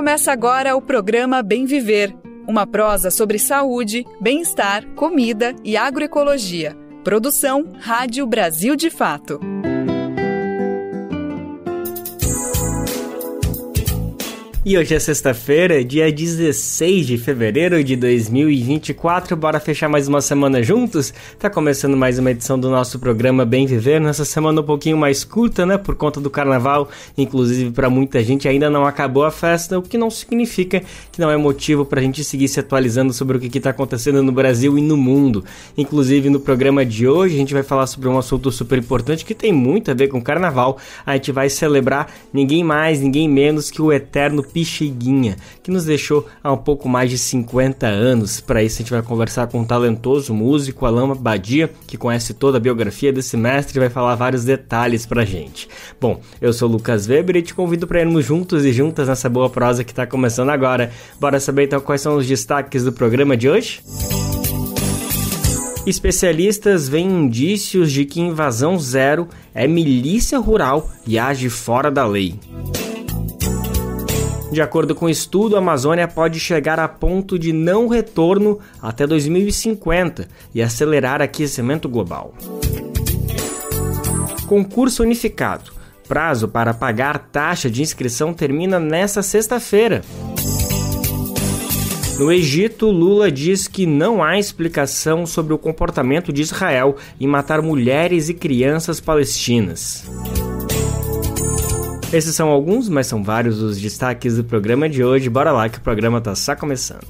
Começa agora o programa Bem Viver, uma prosa sobre saúde, bem-estar, comida e agroecologia. Produção Rádio Brasil de Fato. E hoje é sexta-feira, dia 16 de fevereiro de 2024. Bora fechar mais uma semana juntos? Tá começando mais uma edição do nosso programa Bem Viver. Nessa semana um pouquinho mais curta, né? Por conta do carnaval. Inclusive, para muita gente ainda não acabou a festa, o que não significa que não é motivo pra gente seguir se atualizando sobre o que, que tá acontecendo no Brasil e no mundo. Inclusive, no programa de hoje, a gente vai falar sobre um assunto super importante que tem muito a ver com carnaval. A gente vai celebrar ninguém mais, ninguém menos que o eterno Pixiguinha, que nos deixou há um pouco mais de 50 anos. Para isso, a gente vai conversar com o um talentoso músico Alama Badia, que conhece toda a biografia desse mestre e vai falar vários detalhes pra gente. Bom, eu sou o Lucas Weber e te convido para irmos juntos e juntas nessa boa prosa que está começando agora. Bora saber então quais são os destaques do programa de hoje? Especialistas veem indícios de que Invasão Zero é milícia rural e age fora da lei. De acordo com o estudo, a Amazônia pode chegar a ponto de não retorno até 2050 e acelerar aquecimento global. Concurso unificado. Prazo para pagar taxa de inscrição termina nesta sexta-feira. No Egito, Lula diz que não há explicação sobre o comportamento de Israel em matar mulheres e crianças palestinas. Esses são alguns, mas são vários os destaques do programa de hoje. Bora lá que o programa tá só começando.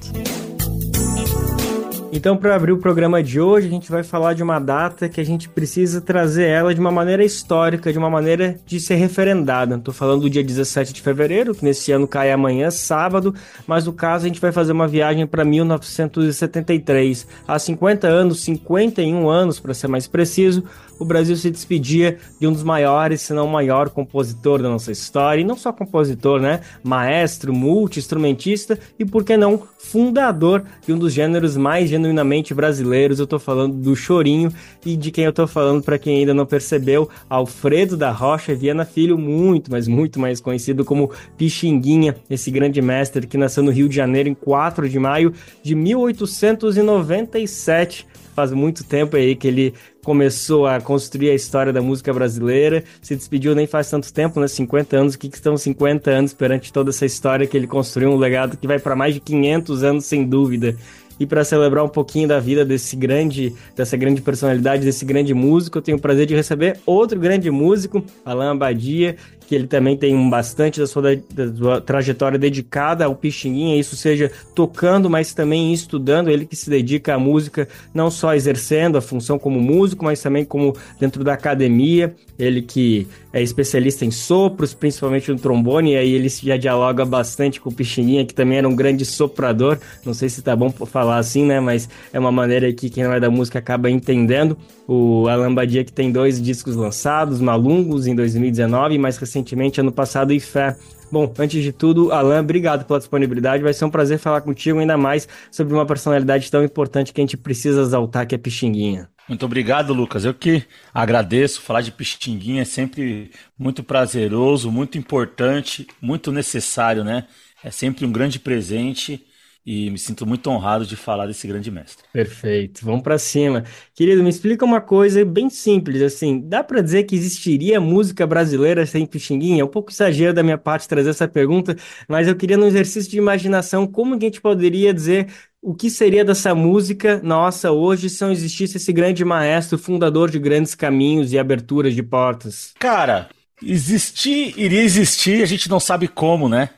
Então, para abrir o programa de hoje, a gente vai falar de uma data que a gente precisa trazer ela de uma maneira histórica, de uma maneira de ser referendada. Estou falando do dia 17 de fevereiro, que nesse ano cai amanhã, sábado, mas no caso a gente vai fazer uma viagem para 1973. Há 50 anos, 51 anos para ser mais preciso, o Brasil se despedia de um dos maiores, se não maior compositor da nossa história, e não só compositor, né? Maestro, multi-instrumentista e, por que não, fundador de um dos gêneros mais genuinamente brasileiros. Eu tô falando do Chorinho e de quem eu tô falando, para quem ainda não percebeu, Alfredo da Rocha Viana Filho, muito, mas muito mais conhecido como Pixinguinha, esse grande mestre que nasceu no Rio de Janeiro em 4 de maio de 1897 faz muito tempo aí que ele começou a construir a história da música brasileira, se despediu nem faz tanto tempo, né? 50 anos, o que, que estão 50 anos perante toda essa história que ele construiu, um legado que vai para mais de 500 anos, sem dúvida. E para celebrar um pouquinho da vida desse grande, dessa grande personalidade, desse grande músico, eu tenho o prazer de receber outro grande músico, Alain Abadia, que ele também tem um bastante da sua, da sua, trajetória dedicada ao Pixinguinha, isso seja tocando, mas também estudando, ele que se dedica à música, não só exercendo a função como músico, mas também como dentro da academia, ele que é especialista em sopros, principalmente no trombone, e aí ele já dialoga bastante com o Pixinguinha, que também era um grande soprador, não sei se tá bom falar assim, né, mas é uma maneira que quem não é da música acaba entendendo, o Alan Badia, que tem dois discos lançados, Malungos em 2019 e mais recentemente ano passado e Fé. Bom, antes de tudo, Alan, obrigado pela disponibilidade. Vai ser um prazer falar contigo, ainda mais sobre uma personalidade tão importante que a gente precisa exaltar, que é Pixinguinha. Muito obrigado, Lucas. Eu que agradeço. Falar de Pixinguinha é sempre muito prazeroso, muito importante, muito necessário, né? É sempre um grande presente e me sinto muito honrado de falar desse grande mestre. Perfeito, vamos para cima. Querido, me explica uma coisa bem simples, assim, dá para dizer que existiria música brasileira sem Pixinguinha? É um pouco exagero da minha parte trazer essa pergunta, mas eu queria, num exercício de imaginação, como que a gente poderia dizer o que seria dessa música nossa hoje se não existisse esse grande maestro, fundador de grandes caminhos e aberturas de portas? Cara, existir, iria existir, a gente não sabe como, né?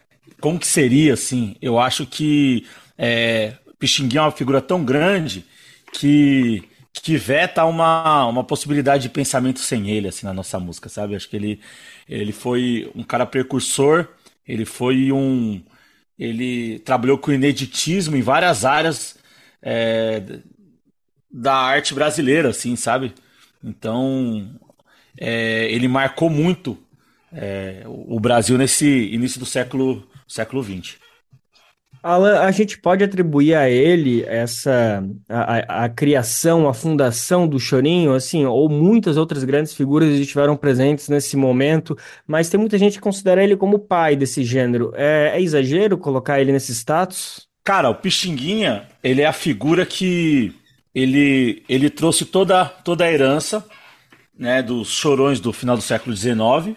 Como que seria, assim? Eu acho que é, Pixinguinha é uma figura tão grande que que veta uma, uma possibilidade de pensamento sem ele, assim, na nossa música, sabe? Acho que ele, ele foi um cara precursor, ele foi um. Ele trabalhou com ineditismo em várias áreas é, da arte brasileira, assim, sabe? Então, é, ele marcou muito é, o Brasil nesse início do século, século XX. Alan, a gente pode atribuir a ele essa a, a, a, criação, a fundação do Chorinho, assim, ou muitas outras grandes figuras estiveram presentes nesse momento, mas tem muita gente que considera ele como pai desse gênero. É, é exagero colocar ele nesse status? Cara, o Pixinguinha, ele é a figura que ele, ele trouxe toda, toda a herança né, dos chorões do final do século XIX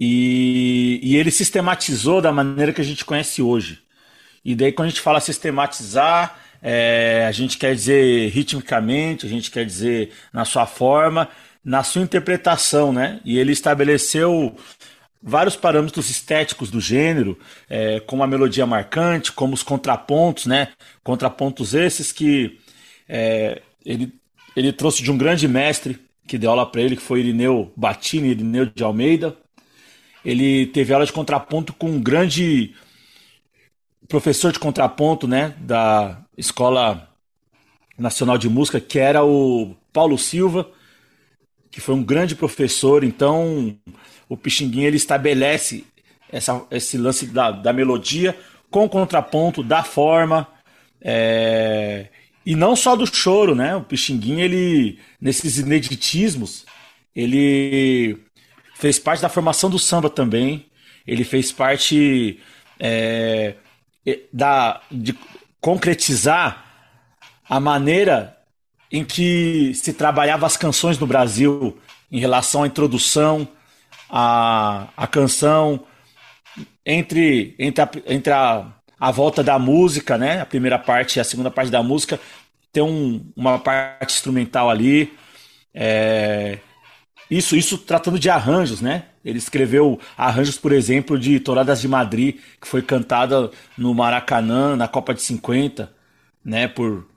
e, e ele sistematizou da maneira que a gente conhece hoje. E daí, quando a gente fala sistematizar, é, a gente quer dizer ritmicamente, a gente quer dizer na sua forma, na sua interpretação, né? E ele estabeleceu vários parâmetros estéticos do gênero, é, como a melodia marcante, como os contrapontos, né? Contrapontos esses que é, ele, ele trouxe de um grande mestre que deu aula para ele, que foi Irineu Batini, Irineu de Almeida. Ele teve aula de contraponto com um grande professor de contraponto, né, da Escola Nacional de Música, que era o Paulo Silva, que foi um grande professor. Então, o Pixinguinha ele estabelece essa, esse lance da, da melodia com contraponto, da forma. É... E não só do choro, né? O Pixinguinha, ele, nesses ineditismos, ele fez parte da formação do samba também. Ele fez parte é, da, de concretizar a maneira em que se trabalhava as canções no Brasil em relação à introdução, à, à canção, entre, entre, a, entre a, a volta da música, né? A primeira parte e a segunda parte da música tem um, uma parte instrumental ali. É, isso, isso tratando de arranjos, né? Ele escreveu arranjos, por exemplo, de Toradas de Madrid, que foi cantada no Maracanã, na Copa de 50, né, por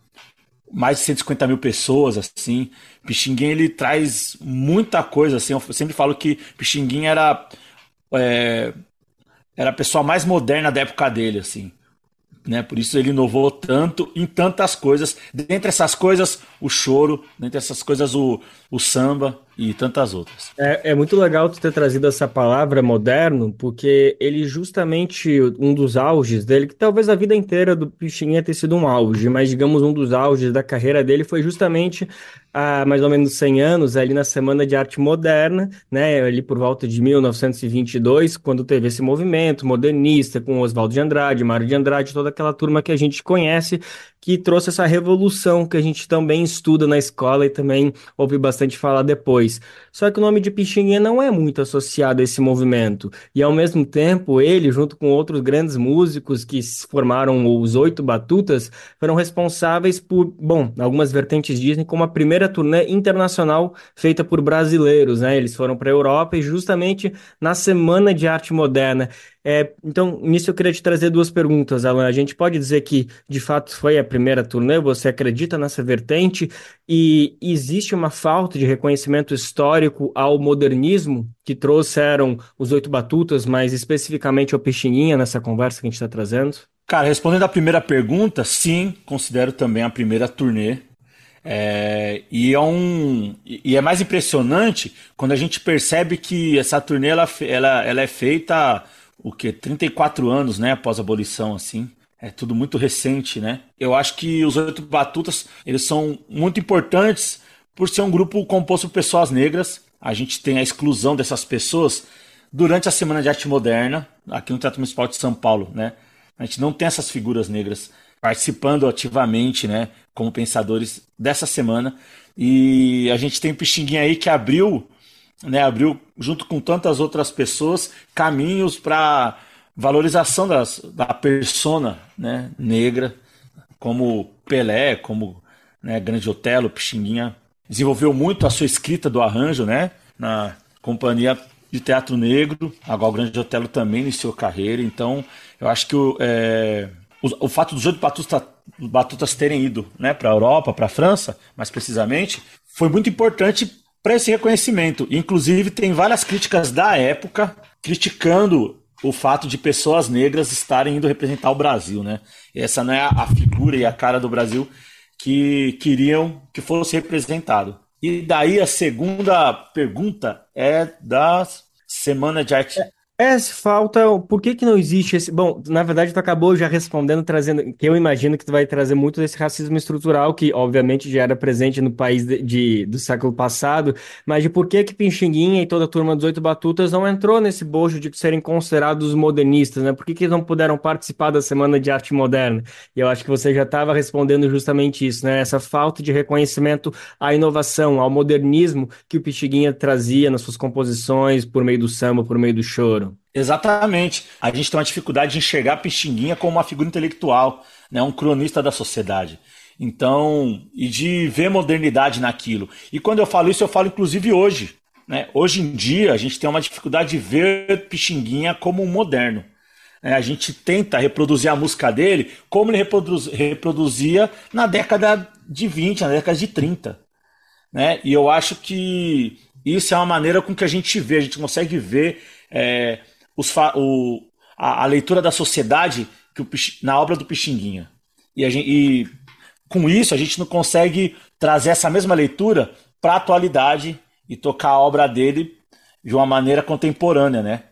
mais de 150 mil pessoas, assim. Pixinguinha, ele traz muita coisa, assim. Eu sempre falo que Pixinguinha era, é, era a pessoa mais moderna da época dele, assim. Né? Por isso ele inovou tanto em tantas coisas. Dentre essas coisas, o choro. Dentre essas coisas, o, o samba e tantas outras. É, é, muito legal tu ter trazido essa palavra moderno, porque ele justamente, um dos auges dele, que talvez a vida inteira do Pichinha tenha sido um auge, mas digamos um dos auges da carreira dele foi justamente há mais ou menos 100 anos, ali na Semana de Arte Moderna, né, ali por volta de 1922, quando teve esse movimento modernista com Oswaldo de Andrade, Mário de Andrade, toda aquela turma que a gente conhece, que trouxe essa revolução que a gente também estuda na escola e também ouve bastante falar depois. Só que o nome de Pixinguinha não é muito associado a esse movimento. E ao mesmo tempo, ele, junto com outros grandes músicos que formaram os Oito Batutas, foram responsáveis por, bom, algumas vertentes dizem como a primeira primeira turnê internacional feita por brasileiros, né? Eles foram para a Europa e justamente na Semana de Arte Moderna. É, então, nisso eu queria te trazer duas perguntas, Alan. A gente pode dizer que de fato foi a primeira turnê? Você acredita nessa vertente? E existe uma falta de reconhecimento histórico ao modernismo que trouxeram os Oito Batutas, mas especificamente o Pixinguinha nessa conversa que a gente está trazendo? Cara, respondendo à primeira pergunta, sim, considero também a primeira turnê é, e, é um, e é mais impressionante quando a gente percebe que essa turnê ela, ela, ela é feita o que 34 anos, né, após a abolição assim. É tudo muito recente, né? Eu acho que os Oito Batutas, eles são muito importantes por ser um grupo composto por pessoas negras. A gente tem a exclusão dessas pessoas durante a Semana de Arte Moderna, aqui no Teatro Municipal de São Paulo, né? A gente não tem essas figuras negras participando ativamente, né, como pensadores dessa semana. E a gente tem o Pixinguinha aí que abriu, né, abriu junto com tantas outras pessoas caminhos para valorização das, da persona, né, negra, como Pelé, como né, Grande Otelo, Pixinguinha. Desenvolveu muito a sua escrita do arranjo, né, na companhia de teatro negro. Agora o Grande Otelo também iniciou carreira, então eu acho que o é o, o fato dos oito batutas, batutas terem ido né, para a Europa, para a França, mais precisamente, foi muito importante para esse reconhecimento. Inclusive, tem várias críticas da época criticando o fato de pessoas negras estarem indo representar o Brasil. Né? Essa não é a figura e a cara do Brasil que queriam que fosse representado. E daí a segunda pergunta é da Semana de Arte é, Essa falta. Por que que não existe esse. Bom, na verdade, tu acabou já respondendo, trazendo. Que eu imagino que tu vai trazer muito desse racismo estrutural, que obviamente já era presente no país de, de- do século passado, mas de por que que Pixinguinha e toda a turma dos Oito Batutas não entrou nesse bojo de serem considerados modernistas, né? Por que que eles não puderam participar da Semana de Arte Moderna? E eu acho que você já estava respondendo justamente isso, né? Essa falta de reconhecimento à inovação, ao modernismo que o Pixinguinha trazia nas suas composições, por meio do samba, por meio do choro. Exatamente. A gente tem uma dificuldade de enxergar Pixinguinha como uma figura intelectual, né? um cronista da sociedade. Então, e de ver modernidade naquilo. E quando eu falo isso, eu falo inclusive hoje. Né? Hoje em dia, a gente tem uma dificuldade de ver Pixinguinha como um moderno. É, a gente tenta reproduzir a música dele como ele reproduz, reproduzia na década de 20, na década de 30. Né? E eu acho que isso é uma maneira com que a gente vê, a gente consegue ver é, os o, a, a, leitura da sociedade que o, na obra do Pixinguinha. E, gente, e, com isso a gente não consegue trazer essa mesma leitura para a atualidade e tocar a obra dele de uma maneira contemporânea, né?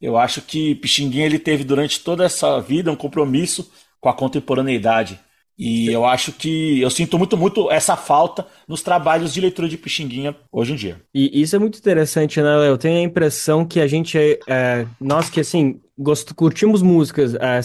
Eu acho que Pixinguinha ele teve durante toda essa vida um compromisso com a contemporaneidade e eu acho que eu sinto muito, muito essa falta nos trabalhos de leitura de Pixinguinha hoje em dia. E isso é muito interessante, né, Léo? Eu tenho a impressão que a gente, é, nós que assim, gost, curtimos músicas, é,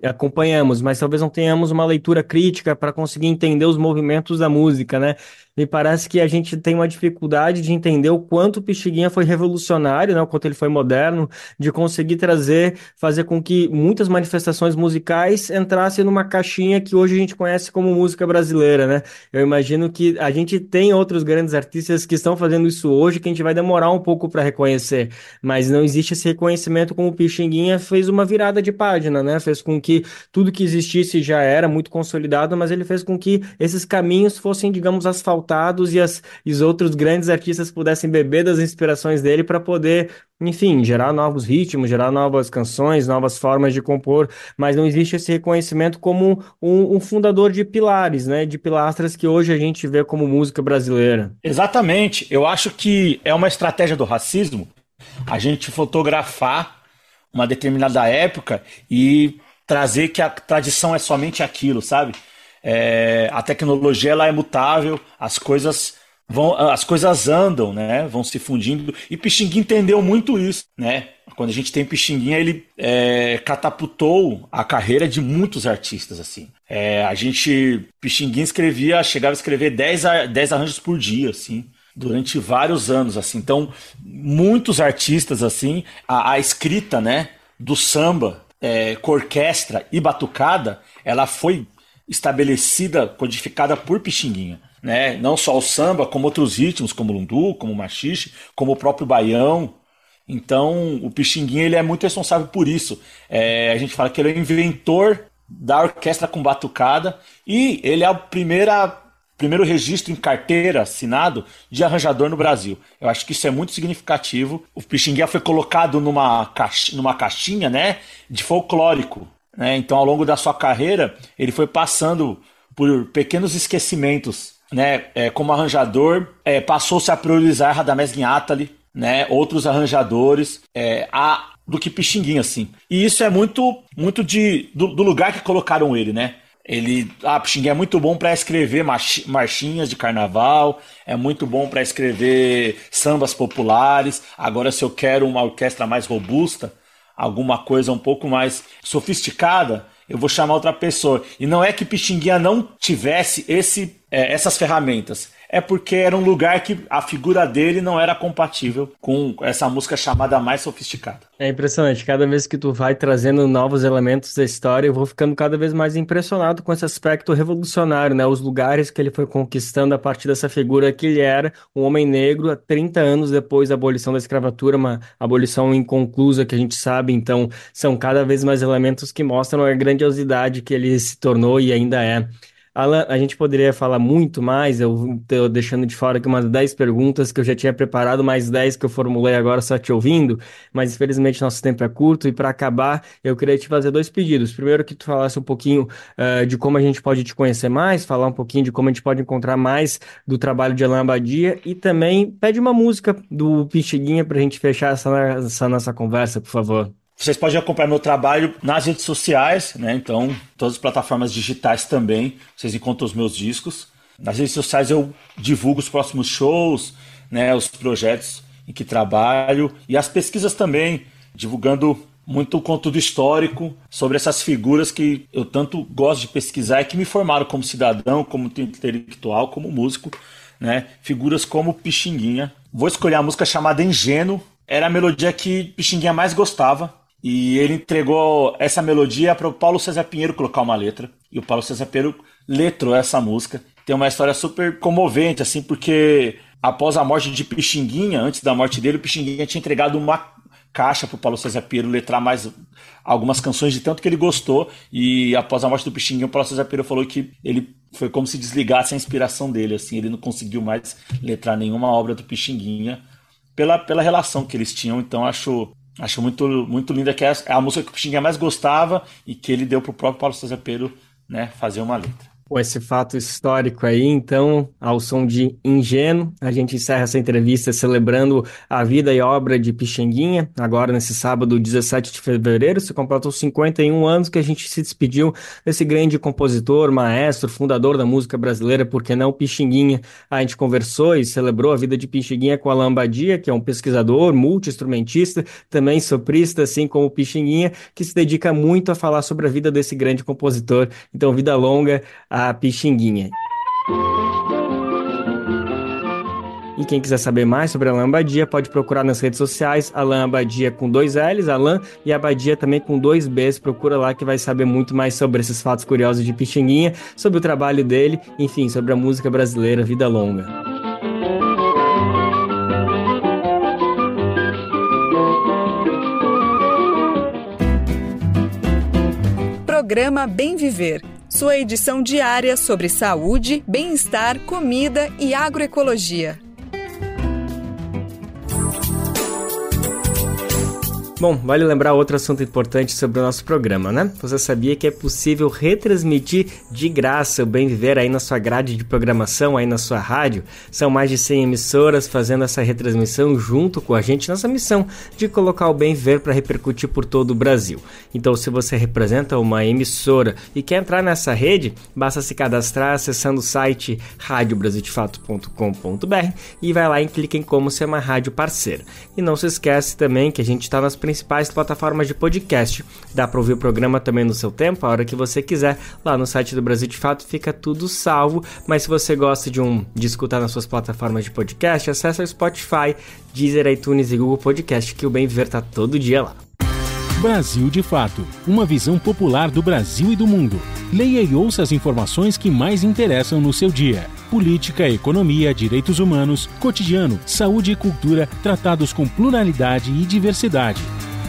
é, acompanhamos, mas talvez não tenhamos uma leitura crítica para conseguir entender os movimentos da música, né? Me parece que a gente tem uma dificuldade de entender o quanto o Pixinguinha foi revolucionário, né? O quanto ele foi moderno, de conseguir trazer, fazer com que muitas manifestações musicais entrassem numa caixinha que hoje a gente conhece como música brasileira, né? Eu imagino que a gente tem outros grandes artistas que estão fazendo isso hoje, que a gente vai demorar um pouco para reconhecer, mas não existe esse reconhecimento como o Pixinguinha Dominguinha fez uma virada de página, né? Fez com que tudo que existisse já era muito consolidado, mas ele fez com que esses caminhos fossem, digamos, asfaltados e, as, e os outros grandes artistas pudessem beber das inspirações dele para poder, enfim, gerar novos ritmos, gerar novas canções, novas formas de compor. Mas não existe esse reconhecimento como um, um fundador de pilares, né? De pilastras que hoje a gente vê como música brasileira. Exatamente. Eu acho que é uma estratégia do racismo a gente fotografar uma determinada época e trazer que a tradição é somente aquilo, sabe? É, a tecnologia ela é mutável, as coisas vão, as coisas andam, né? Vão se fundindo. E Pixinguinha entendeu muito isso, né? Quando a gente tem Pixinguinha, ele é, catapultou a carreira de muitos artistas, assim. É, a gente, Pixinguinha escrevia, chegava a escrever 10, 10 arranjos por dia, assim durante vários anos, assim. Então, muitos artistas, assim, a, a escrita, né, do samba é, com orquestra e batucada, ela foi estabelecida, codificada por Pixinguinha. Né? Não só o samba, como outros ritmos, como o lundu, como o machixe, como o próprio baião. Então, o Pixinguinha ele é muito responsável por isso. É, a gente fala que ele é o inventor da orquestra com batucada e ele é a primeira primeiro registro em carteira assinado de arranjador no Brasil. Eu acho que isso é muito significativo. O Pixinguinha foi colocado numa, caixinha, numa caixinha né, de folclórico. Né? Então, ao longo da sua carreira, ele foi passando por pequenos esquecimentos. Né? É, como arranjador, é, passou-se a priorizar Radamés Guinatali, né? outros arranjadores, é, a, do que Pixinguinha, assim. E isso é muito muito de, do, do lugar que colocaram ele, né? Ele, ah, Pixinguinha é muito bom para escrever marchinhas de carnaval, é muito bom para escrever sambas populares. Agora, se eu quero uma orquestra mais robusta, alguma coisa um pouco mais sofisticada, eu vou chamar outra pessoa. E não é que Pixinguinha não tivesse esse, é, essas ferramentas é porque era um lugar que a figura dele não era compatível com essa música chamada mais sofisticada. É impressionante, cada vez que tu vai trazendo novos elementos da história, eu vou ficando cada vez mais impressionado com esse aspecto revolucionário, né? Os lugares que ele foi conquistando a partir dessa figura que ele era, um homem negro, há 30 anos depois da abolição da escravatura, uma abolição inconclusa que a gente sabe, então são cada vez mais elementos que mostram a grandiosidade que ele se tornou e ainda é. Alan, a gente poderia falar muito mais, eu estou deixando de fora aqui umas 10 perguntas que eu já tinha preparado, mais 10 que eu formulei agora só te ouvindo, mas infelizmente nosso tempo é curto e para acabar eu queria te fazer dois pedidos. Primeiro que tu falasse um pouquinho uh, de como a gente pode te conhecer mais, falar um pouquinho de como a gente pode encontrar mais do trabalho de Alan Abadia e também pede uma música do Pichiguinha para a gente fechar essa, essa nossa conversa, por favor. Vocês podem acompanhar meu trabalho nas redes sociais, né? Então, todas as plataformas digitais também. Vocês encontram os meus discos. Nas redes sociais eu divulgo os próximos shows, né? Os projetos em que trabalho e as pesquisas também, divulgando muito conteúdo histórico sobre essas figuras que eu tanto gosto de pesquisar e que me formaram como cidadão, como intelectual, como músico, né? Figuras como Pixinguinha. Vou escolher a música chamada Ingênuo. Era a melodia que Pixinguinha mais gostava. E ele entregou essa melodia para o Paulo César Pinheiro colocar uma letra. E o Paulo César Pinheiro letrou essa música. Tem uma história super comovente, assim, porque após a morte de Pixinguinha, antes da morte dele, o Pixinguinha tinha entregado uma caixa para o Paulo César Pinheiro letrar mais algumas canções de tanto que ele gostou. E após a morte do Pixinguinha, o Paulo César Pinheiro falou que ele foi como se desligasse a inspiração dele, assim, ele não conseguiu mais letrar nenhuma obra do Pixinguinha pela, pela relação que eles tinham. Então acho Acho muito, muito linda que é a é música que o Xinga mais gostava e que ele deu para o próprio Paulo César Pedro né, fazer uma letra com esse fato histórico aí, então, ao som de Ingênuo, a gente encerra essa entrevista celebrando a vida e obra de Pixinguinha. Agora, nesse sábado, 17 de fevereiro, se completou 51 anos que a gente se despediu desse grande compositor, maestro, fundador da música brasileira, porque não Pixinguinha. A gente conversou e celebrou a vida de Pixinguinha com a Lambadia, que é um pesquisador, multi-instrumentista, também soprista, assim como o Pixinguinha, que se dedica muito a falar sobre a vida desse grande compositor. Então, vida longa. A a Pixinguinha. E quem quiser saber mais sobre Alain Abadia pode procurar nas redes sociais Alain Abadia com dois L's, Alain e Abadia também com dois B's. Procura lá que vai saber muito mais sobre esses fatos curiosos de Pixinguinha, sobre o trabalho dele, enfim, sobre a música brasileira Vida Longa. programa Bem Viver sua edição diária sobre saúde, bem-estar, comida e agroecologia. Bom, vale lembrar outro assunto importante sobre o nosso programa, né? Você sabia que é possível retransmitir de graça o Bem Viver aí na sua grade de programação, aí na sua rádio? São mais de 100 emissoras fazendo essa retransmissão junto com a gente nessa missão de colocar o Bem Viver para repercutir por todo o Brasil. Então, se você representa uma emissora e quer entrar nessa rede, basta se cadastrar acessando o site radiobrasildefato.com.br e vai lá e clica em como ser uma rádio parceira. E não se esquece também que a gente está nas principais principais plataformas de podcast. Dá para ouvir o programa também no seu tempo, a hora que você quiser. Lá no site do Brasil de Fato fica tudo salvo, mas se você gosta de um de escutar nas suas plataformas de podcast, acessa o Spotify, Deezer, iTunes e Google Podcast que o Bem Viver tá todo dia lá. Brasil de Fato Uma visão popular do Brasil e do mundo. Leia e ouça as informações que mais interessam no seu dia. Política, economia, direitos humanos, cotidiano, saúde e cultura tratados com pluralidade e diversidade.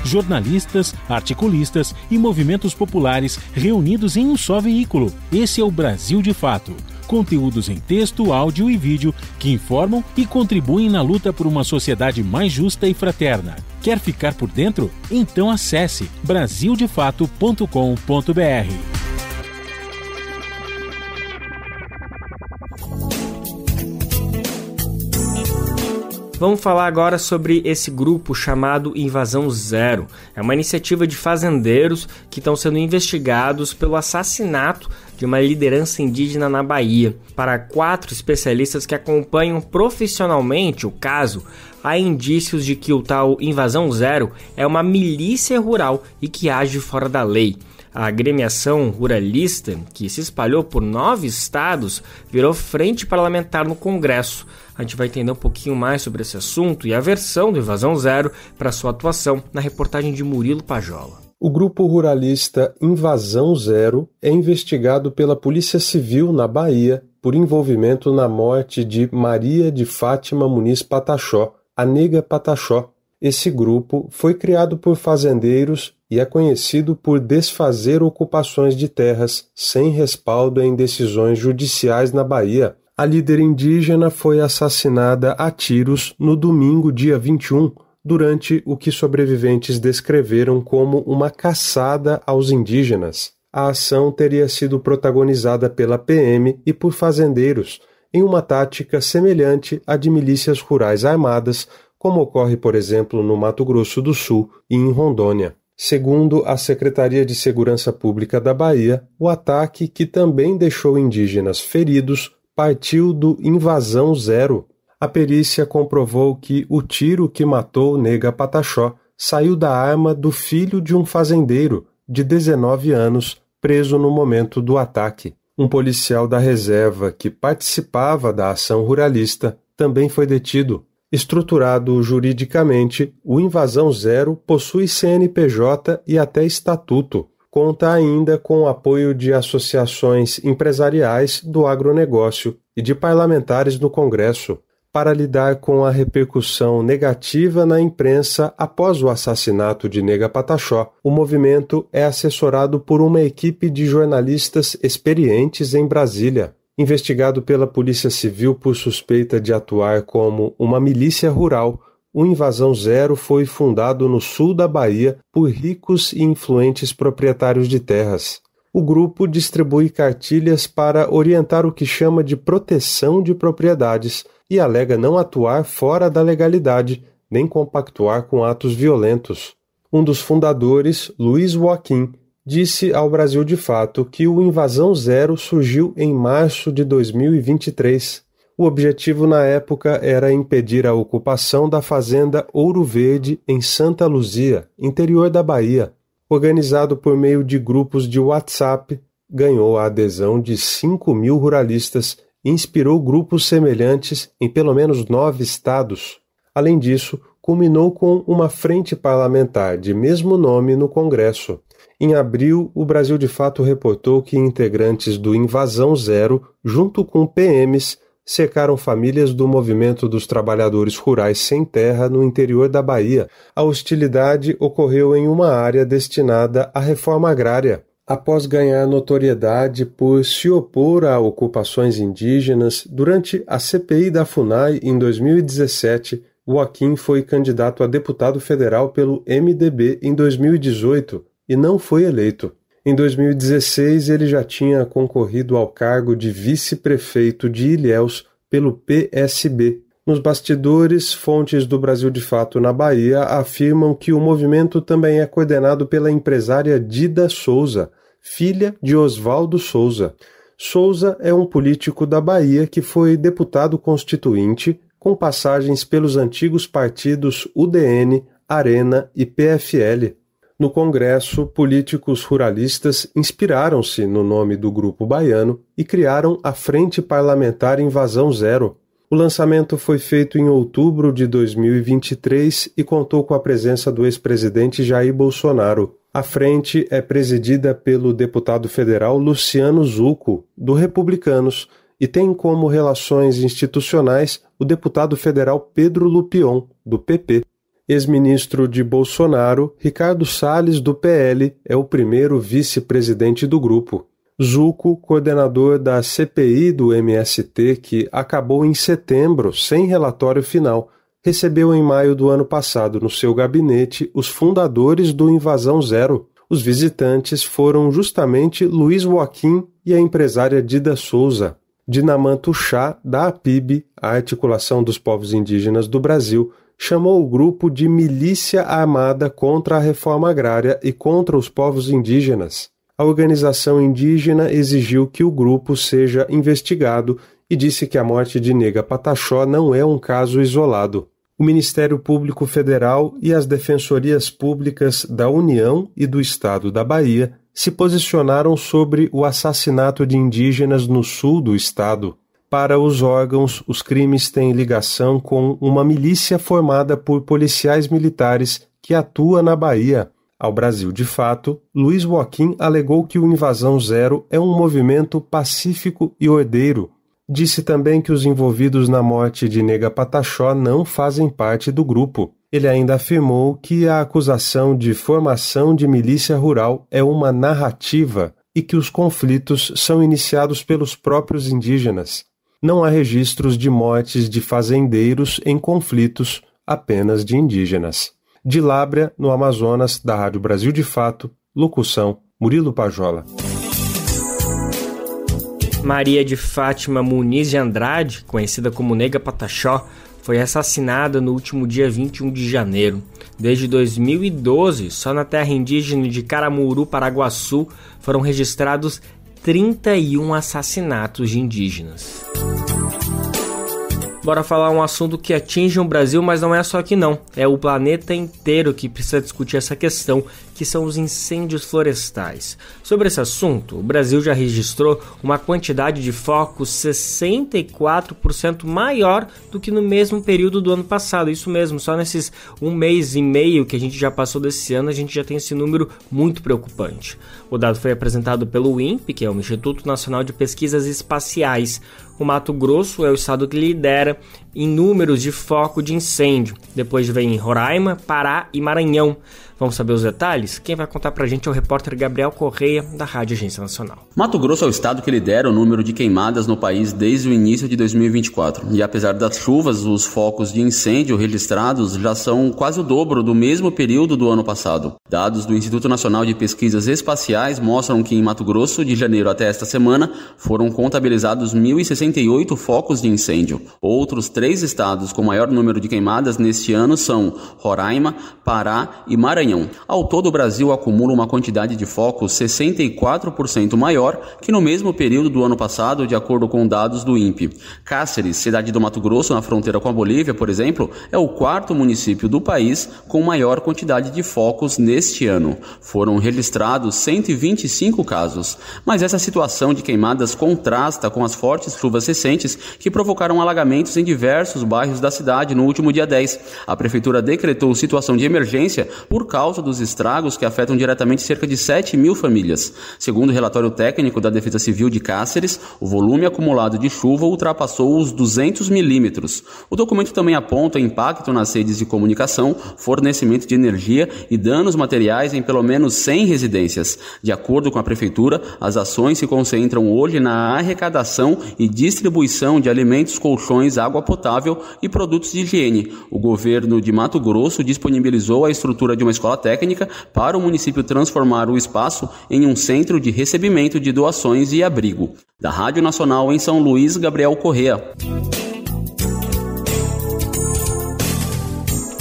Jornalistas, articulistas e movimentos populares reunidos em um só veículo. Esse é o Brasil de Fato conteúdos em texto, áudio e vídeo que informam e contribuem na luta por uma sociedade mais justa e fraterna. Quer ficar por dentro? Então acesse brasildefato.com.br. Vamos falar agora sobre esse grupo chamado Invasão Zero. É uma iniciativa de fazendeiros que estão sendo investigados pelo assassinato de uma liderança indígena na Bahia, para quatro especialistas que acompanham profissionalmente o caso há indícios de que o tal Invasão Zero é uma milícia rural e que age fora da lei. A agremiação ruralista, que se espalhou por nove estados, virou frente parlamentar no Congresso. A gente vai entender um pouquinho mais sobre esse assunto e a versão do Invasão Zero para sua atuação na reportagem de Murilo Pajola. O grupo ruralista Invasão Zero é investigado pela Polícia Civil na Bahia por envolvimento na morte de Maria de Fátima Muniz Pataxó, a Nega Pataxó. Esse grupo foi criado por fazendeiros e é conhecido por desfazer ocupações de terras sem respaldo em decisões judiciais na Bahia. A líder indígena foi assassinada a tiros no domingo, dia 21, durante o que sobreviventes descreveram como uma caçada aos indígenas. A ação teria sido protagonizada pela PM e por fazendeiros, em uma tática semelhante à de milícias rurais armadas, como ocorre, por exemplo, no Mato Grosso do Sul e em Rondônia. Segundo a Secretaria de Segurança Pública da Bahia, o ataque, que também deixou indígenas feridos, partiu do Invasão Zero, a perícia comprovou que o tiro que matou Nega Pataxó saiu da arma do filho de um fazendeiro, de 19 anos, preso no momento do ataque. Um policial da reserva que participava da ação ruralista também foi detido. Estruturado juridicamente, o Invasão Zero possui CNPJ e até estatuto. Conta ainda com o apoio de associações empresariais do agronegócio e de parlamentares no Congresso para lidar com a repercussão negativa na imprensa após o assassinato de Nega Pataxó, o movimento é assessorado por uma equipe de jornalistas experientes em Brasília. Investigado pela Polícia Civil por suspeita de atuar como uma milícia rural, o Invasão Zero foi fundado no sul da Bahia por ricos e influentes proprietários de terras. O grupo distribui cartilhas para orientar o que chama de proteção de propriedades e alega não atuar fora da legalidade, nem compactuar com atos violentos. Um dos fundadores, Luiz Joaquim, disse ao Brasil de Fato que o Invasão Zero surgiu em março de 2023. O objetivo na época era impedir a ocupação da fazenda Ouro Verde em Santa Luzia, interior da Bahia. Organizado por meio de grupos de WhatsApp, ganhou a adesão de 5 mil ruralistas inspirou grupos semelhantes em pelo menos nove estados. Além disso, culminou com uma frente parlamentar de mesmo nome no Congresso. Em abril, o Brasil de fato reportou que integrantes do Invasão Zero, junto com PMs, secaram famílias do movimento dos trabalhadores rurais sem terra no interior da Bahia. A hostilidade ocorreu em uma área destinada à reforma agrária após ganhar notoriedade por se opor a ocupações indígenas, durante a CPI da FUNAI em 2017, Joaquim foi candidato a deputado federal pelo MDB em 2018 e não foi eleito. Em 2016, ele já tinha concorrido ao cargo de vice-prefeito de Ilhéus pelo PSB nos bastidores, fontes do Brasil de Fato na Bahia afirmam que o movimento também é coordenado pela empresária Dida Souza, filha de Oswaldo Souza. Souza é um político da Bahia que foi deputado constituinte, com passagens pelos antigos partidos UDN, Arena e PFL. No Congresso, políticos ruralistas inspiraram-se no nome do grupo baiano e criaram a Frente Parlamentar Invasão Zero, o lançamento foi feito em outubro de 2023 e contou com a presença do ex-presidente Jair Bolsonaro. A frente é presidida pelo deputado federal Luciano Zucco, do Republicanos, e tem como relações institucionais o deputado federal Pedro Lupion, do PP. Ex-ministro de Bolsonaro, Ricardo Salles, do PL, é o primeiro vice-presidente do grupo. Zuco, coordenador da CPI do MST, que acabou em setembro sem relatório final, recebeu em maio do ano passado no seu gabinete os fundadores do Invasão Zero. Os visitantes foram justamente Luiz Joaquim e a empresária Dida Souza. Dinamanto Chá, da APIB, a Articulação dos Povos Indígenas do Brasil, chamou o grupo de milícia armada contra a reforma agrária e contra os povos indígenas a organização indígena exigiu que o grupo seja investigado e disse que a morte de Nega Pataxó não é um caso isolado. O Ministério Público Federal e as defensorias públicas da União e do Estado da Bahia se posicionaram sobre o assassinato de indígenas no sul do estado. Para os órgãos, os crimes têm ligação com uma milícia formada por policiais militares que atua na Bahia. Ao Brasil de fato, Luiz Joaquim alegou que o Invasão Zero é um movimento pacífico e ordeiro. Disse também que os envolvidos na morte de Nega Pataxó não fazem parte do grupo. Ele ainda afirmou que a acusação de formação de milícia rural é uma narrativa e que os conflitos são iniciados pelos próprios indígenas. Não há registros de mortes de fazendeiros em conflitos, apenas de indígenas. De Lábrea, no Amazonas, da Rádio Brasil de Fato, locução Murilo Pajola. Maria de Fátima Muniz de Andrade, conhecida como Nega Pataxó, foi assassinada no último dia 21 de janeiro. Desde 2012, só na terra indígena de Caramuru, Paraguaçu, foram registrados 31 assassinatos de indígenas bora falar um assunto que atinge o Brasil, mas não é só aqui não. É o planeta inteiro que precisa discutir essa questão, que são os incêndios florestais. Sobre esse assunto, o Brasil já registrou uma quantidade de focos 64% maior do que no mesmo período do ano passado. Isso mesmo, só nesses um mês e meio que a gente já passou desse ano, a gente já tem esse número muito preocupante. O dado foi apresentado pelo INPE, que é o Instituto Nacional de Pesquisas Espaciais. O Mato Grosso é o estado que lidera em números de foco de incêndio. Depois vem Roraima, Pará e Maranhão. Vamos saber os detalhes? Quem vai contar pra gente é o repórter Gabriel Correia, da Rádio Agência Nacional. Mato Grosso é o estado que lidera o número de queimadas no país desde o início de 2024. E apesar das chuvas, os focos de incêndio registrados já são quase o dobro do mesmo período do ano passado. Dados do Instituto Nacional de Pesquisas Espaciais mostram que em Mato Grosso, de janeiro até esta semana, foram contabilizados 1.068 focos de incêndio. Outros três estados com maior número de queimadas neste ano são Roraima, Pará e Maranhão ao todo, o Brasil acumula uma quantidade de focos 64% maior que no mesmo período do ano passado, de acordo com dados do INPE. Cáceres, cidade do Mato Grosso, na fronteira com a Bolívia, por exemplo, é o quarto município do país com maior quantidade de focos neste ano. Foram registrados 125 casos. Mas essa situação de queimadas contrasta com as fortes chuvas recentes que provocaram alagamentos em diversos bairros da cidade no último dia 10. A prefeitura decretou situação de emergência por causa causa dos estragos que afetam diretamente cerca de 7 mil famílias. Segundo o relatório técnico da Defesa Civil de Cáceres, o volume acumulado de chuva ultrapassou os 200 milímetros. O documento também aponta impacto nas redes de comunicação, fornecimento de energia e danos materiais em pelo menos 100 residências. De acordo com a Prefeitura, as ações se concentram hoje na arrecadação e distribuição de alimentos, colchões, água potável e produtos de higiene. O governo de Mato Grosso disponibilizou a estrutura de uma escola sala técnica para o município transformar o espaço em um centro de recebimento de doações e abrigo. Da Rádio Nacional em São Luís, Gabriel Correa.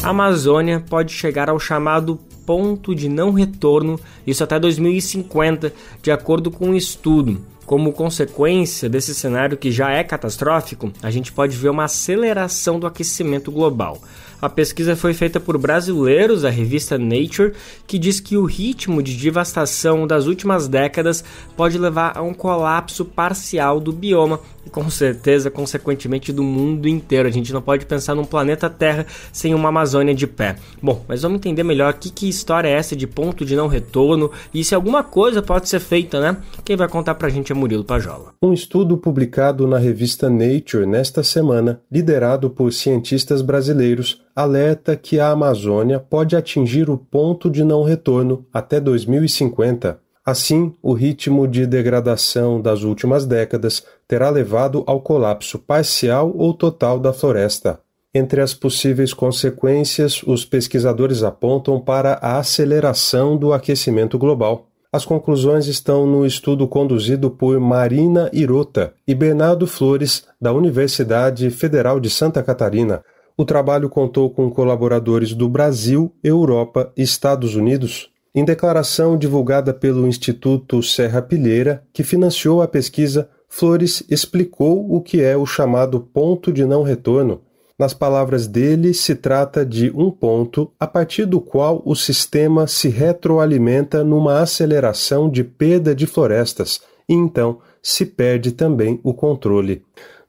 A Amazônia pode chegar ao chamado ponto de não retorno, isso até 2050, de acordo com um estudo. Como consequência desse cenário que já é catastrófico, a gente pode ver uma aceleração do aquecimento global. A pesquisa foi feita por brasileiros da revista Nature, que diz que o ritmo de devastação das últimas décadas pode levar a um colapso parcial do bioma com certeza, consequentemente, do mundo inteiro. A gente não pode pensar num planeta Terra sem uma Amazônia de pé. Bom, mas vamos entender melhor que, que história é essa de ponto de não retorno e se alguma coisa pode ser feita, né? Quem vai contar pra gente é Murilo Pajola. Um estudo publicado na revista Nature nesta semana, liderado por cientistas brasileiros, alerta que a Amazônia pode atingir o ponto de não retorno até 2050. Assim, o ritmo de degradação das últimas décadas terá levado ao colapso parcial ou total da floresta. Entre as possíveis consequências, os pesquisadores apontam para a aceleração do aquecimento global. As conclusões estão no estudo conduzido por Marina Irota e Bernardo Flores, da Universidade Federal de Santa Catarina. O trabalho contou com colaboradores do Brasil, Europa e Estados Unidos. Em declaração divulgada pelo Instituto Serra Pilheira, que financiou a pesquisa, Flores explicou o que é o chamado ponto de não retorno. Nas palavras dele, se trata de um ponto a partir do qual o sistema se retroalimenta numa aceleração de perda de florestas e então se perde também o controle.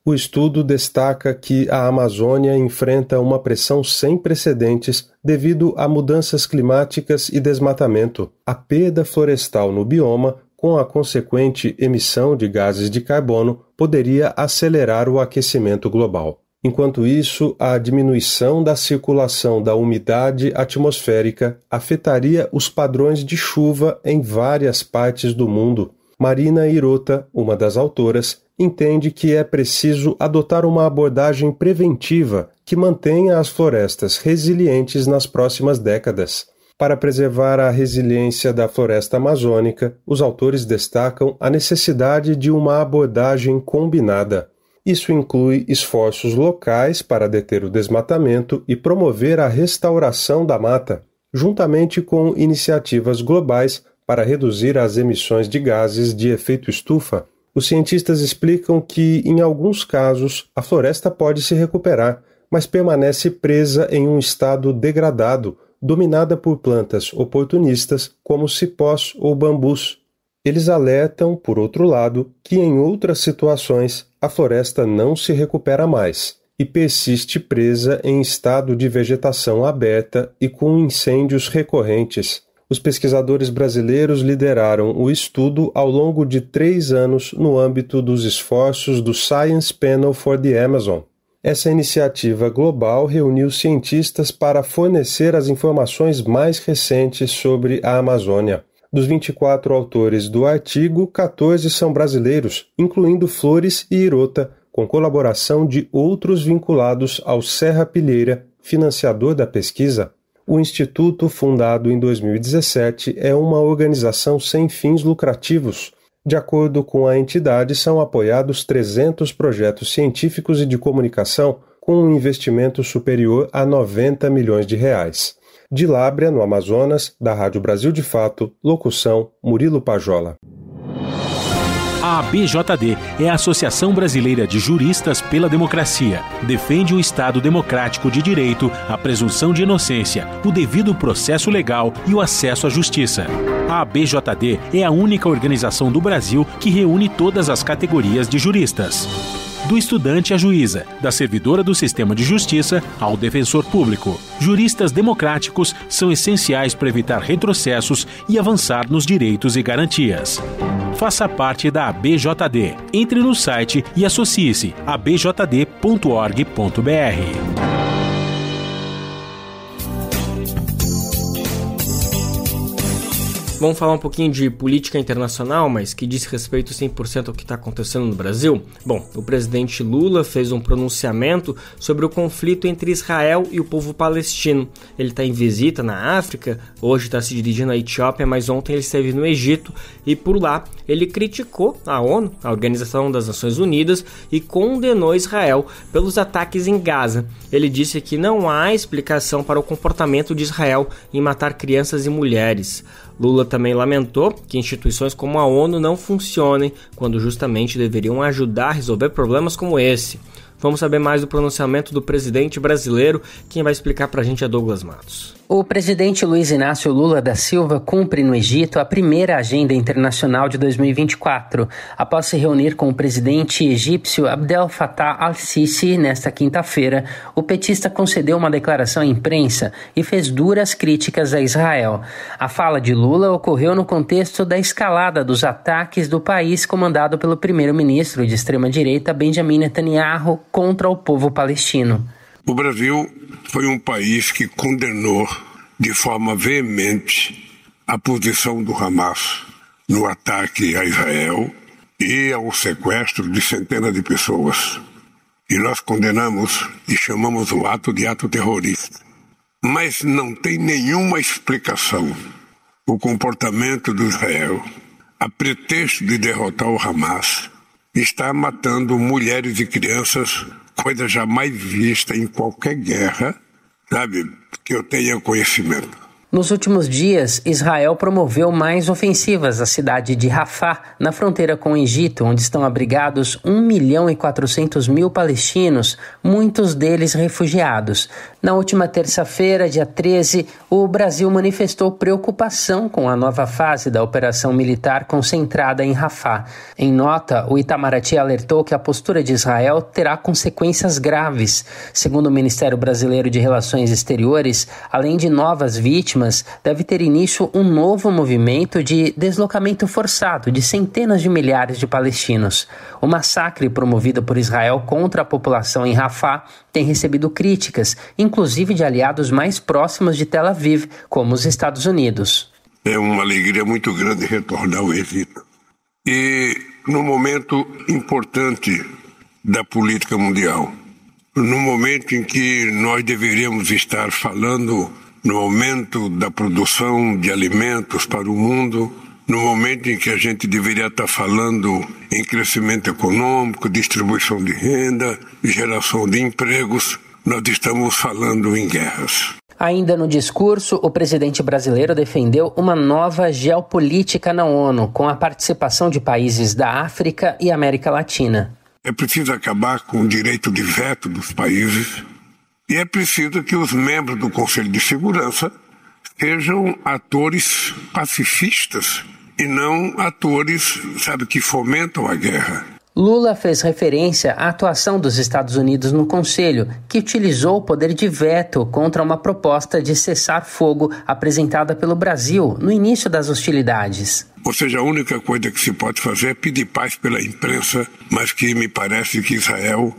O estudo destaca que a Amazônia enfrenta uma pressão sem precedentes devido a mudanças climáticas e desmatamento. A perda florestal no bioma, com a consequente emissão de gases de carbono, poderia acelerar o aquecimento global. Enquanto isso, a diminuição da circulação da umidade atmosférica afetaria os padrões de chuva em várias partes do mundo Marina Hirota, uma das autoras, entende que é preciso adotar uma abordagem preventiva que mantenha as florestas resilientes nas próximas décadas. Para preservar a resiliência da floresta amazônica, os autores destacam a necessidade de uma abordagem combinada. Isso inclui esforços locais para deter o desmatamento e promover a restauração da mata, juntamente com iniciativas globais para reduzir as emissões de gases de efeito estufa, os cientistas explicam que, em alguns casos, a floresta pode se recuperar, mas permanece presa em um estado degradado, dominada por plantas oportunistas como cipós ou bambus. Eles alertam, por outro lado, que em outras situações a floresta não se recupera mais e persiste presa em estado de vegetação aberta e com incêndios recorrentes, os pesquisadores brasileiros lideraram o estudo ao longo de três anos no âmbito dos esforços do Science Panel for the Amazon. Essa iniciativa global reuniu cientistas para fornecer as informações mais recentes sobre a Amazônia. Dos 24 autores do artigo, 14 são brasileiros, incluindo Flores e Irota, com colaboração de outros vinculados ao Serra Pilheira, financiador da pesquisa. O Instituto, fundado em 2017, é uma organização sem fins lucrativos. De acordo com a entidade, são apoiados 300 projetos científicos e de comunicação com um investimento superior a 90 milhões de reais. De Lábrea, no Amazonas, da Rádio Brasil de Fato, locução Murilo Pajola. A ABJD é a Associação Brasileira de Juristas pela Democracia. Defende o Estado democrático de direito, a presunção de inocência, o devido processo legal e o acesso à justiça. A ABJD é a única organização do Brasil que reúne todas as categorias de juristas do estudante à juíza, da servidora do sistema de justiça ao defensor público. Juristas democráticos são essenciais para evitar retrocessos e avançar nos direitos e garantias. Faça parte da ABJD. Entre no site e associe-se a bjd.org.br vamos falar um pouquinho de política internacional, mas que diz respeito 100% ao que está acontecendo no Brasil? Bom, o presidente Lula fez um pronunciamento sobre o conflito entre Israel e o povo palestino. Ele está em visita na África, hoje está se dirigindo à Etiópia, mas ontem ele esteve no Egito e por lá ele criticou a ONU, a Organização das Nações Unidas, e condenou Israel pelos ataques em Gaza. Ele disse que não há explicação para o comportamento de Israel em matar crianças e mulheres. Lula também lamentou que instituições como a ONU não funcionem quando justamente deveriam ajudar a resolver problemas como esse. Vamos saber mais do pronunciamento do presidente brasileiro. Quem vai explicar para a gente é Douglas Matos. O presidente Luiz Inácio Lula da Silva cumpre no Egito a primeira agenda internacional de 2024, após se reunir com o presidente egípcio Abdel Fattah al-Sisi nesta quinta-feira. O petista concedeu uma declaração à imprensa e fez duras críticas a Israel. A fala de Lula ocorreu no contexto da escalada dos ataques do país comandado pelo primeiro-ministro de extrema-direita Benjamin Netanyahu contra o povo palestino. O Brasil foi um país que condenou de forma veemente a posição do Hamas no ataque a Israel e ao sequestro de centenas de pessoas. E nós condenamos e chamamos o ato de ato terrorista. Mas não tem nenhuma explicação o comportamento do Israel, a pretexto de derrotar o Hamas, está matando mulheres e crianças coisa jamais vista em qualquer guerra, sabe, que eu tenha conhecimento. Nos últimos dias, Israel promoveu mais ofensivas à cidade de Rafah, na fronteira com o Egito, onde estão abrigados 1 milhão e 400 mil palestinos, muitos deles refugiados. Na última terça-feira, dia 13, o Brasil manifestou preocupação com a nova fase da operação militar concentrada em Rafah. Em nota, o Itamaraty alertou que a postura de Israel terá consequências graves. Segundo o Ministério Brasileiro de Relações Exteriores, além de novas vítimas, deve ter início um novo movimento de deslocamento forçado de centenas de milhares de palestinos. O massacre promovido por Israel contra a população em Rafah tem recebido críticas, inclusive de aliados mais próximos de Tel Aviv, como os Estados Unidos. É uma alegria muito grande retornar ao Egito. E no momento importante da política mundial, no momento em que nós deveríamos estar falando no aumento da produção de alimentos para o mundo, no momento em que a gente deveria estar falando em crescimento econômico, distribuição de renda, geração de empregos, nós estamos falando em guerras. Ainda no discurso, o presidente brasileiro defendeu uma nova geopolítica na ONU, com a participação de países da África e América Latina. É preciso acabar com o direito de veto dos países e é preciso que os membros do Conselho de Segurança sejam atores pacifistas e não atores, sabe, que fomentam a guerra. Lula fez referência à atuação dos Estados Unidos no Conselho, que utilizou o poder de veto contra uma proposta de cessar fogo apresentada pelo Brasil no início das hostilidades. Ou seja, a única coisa que se pode fazer é pedir paz pela imprensa, mas que me parece que Israel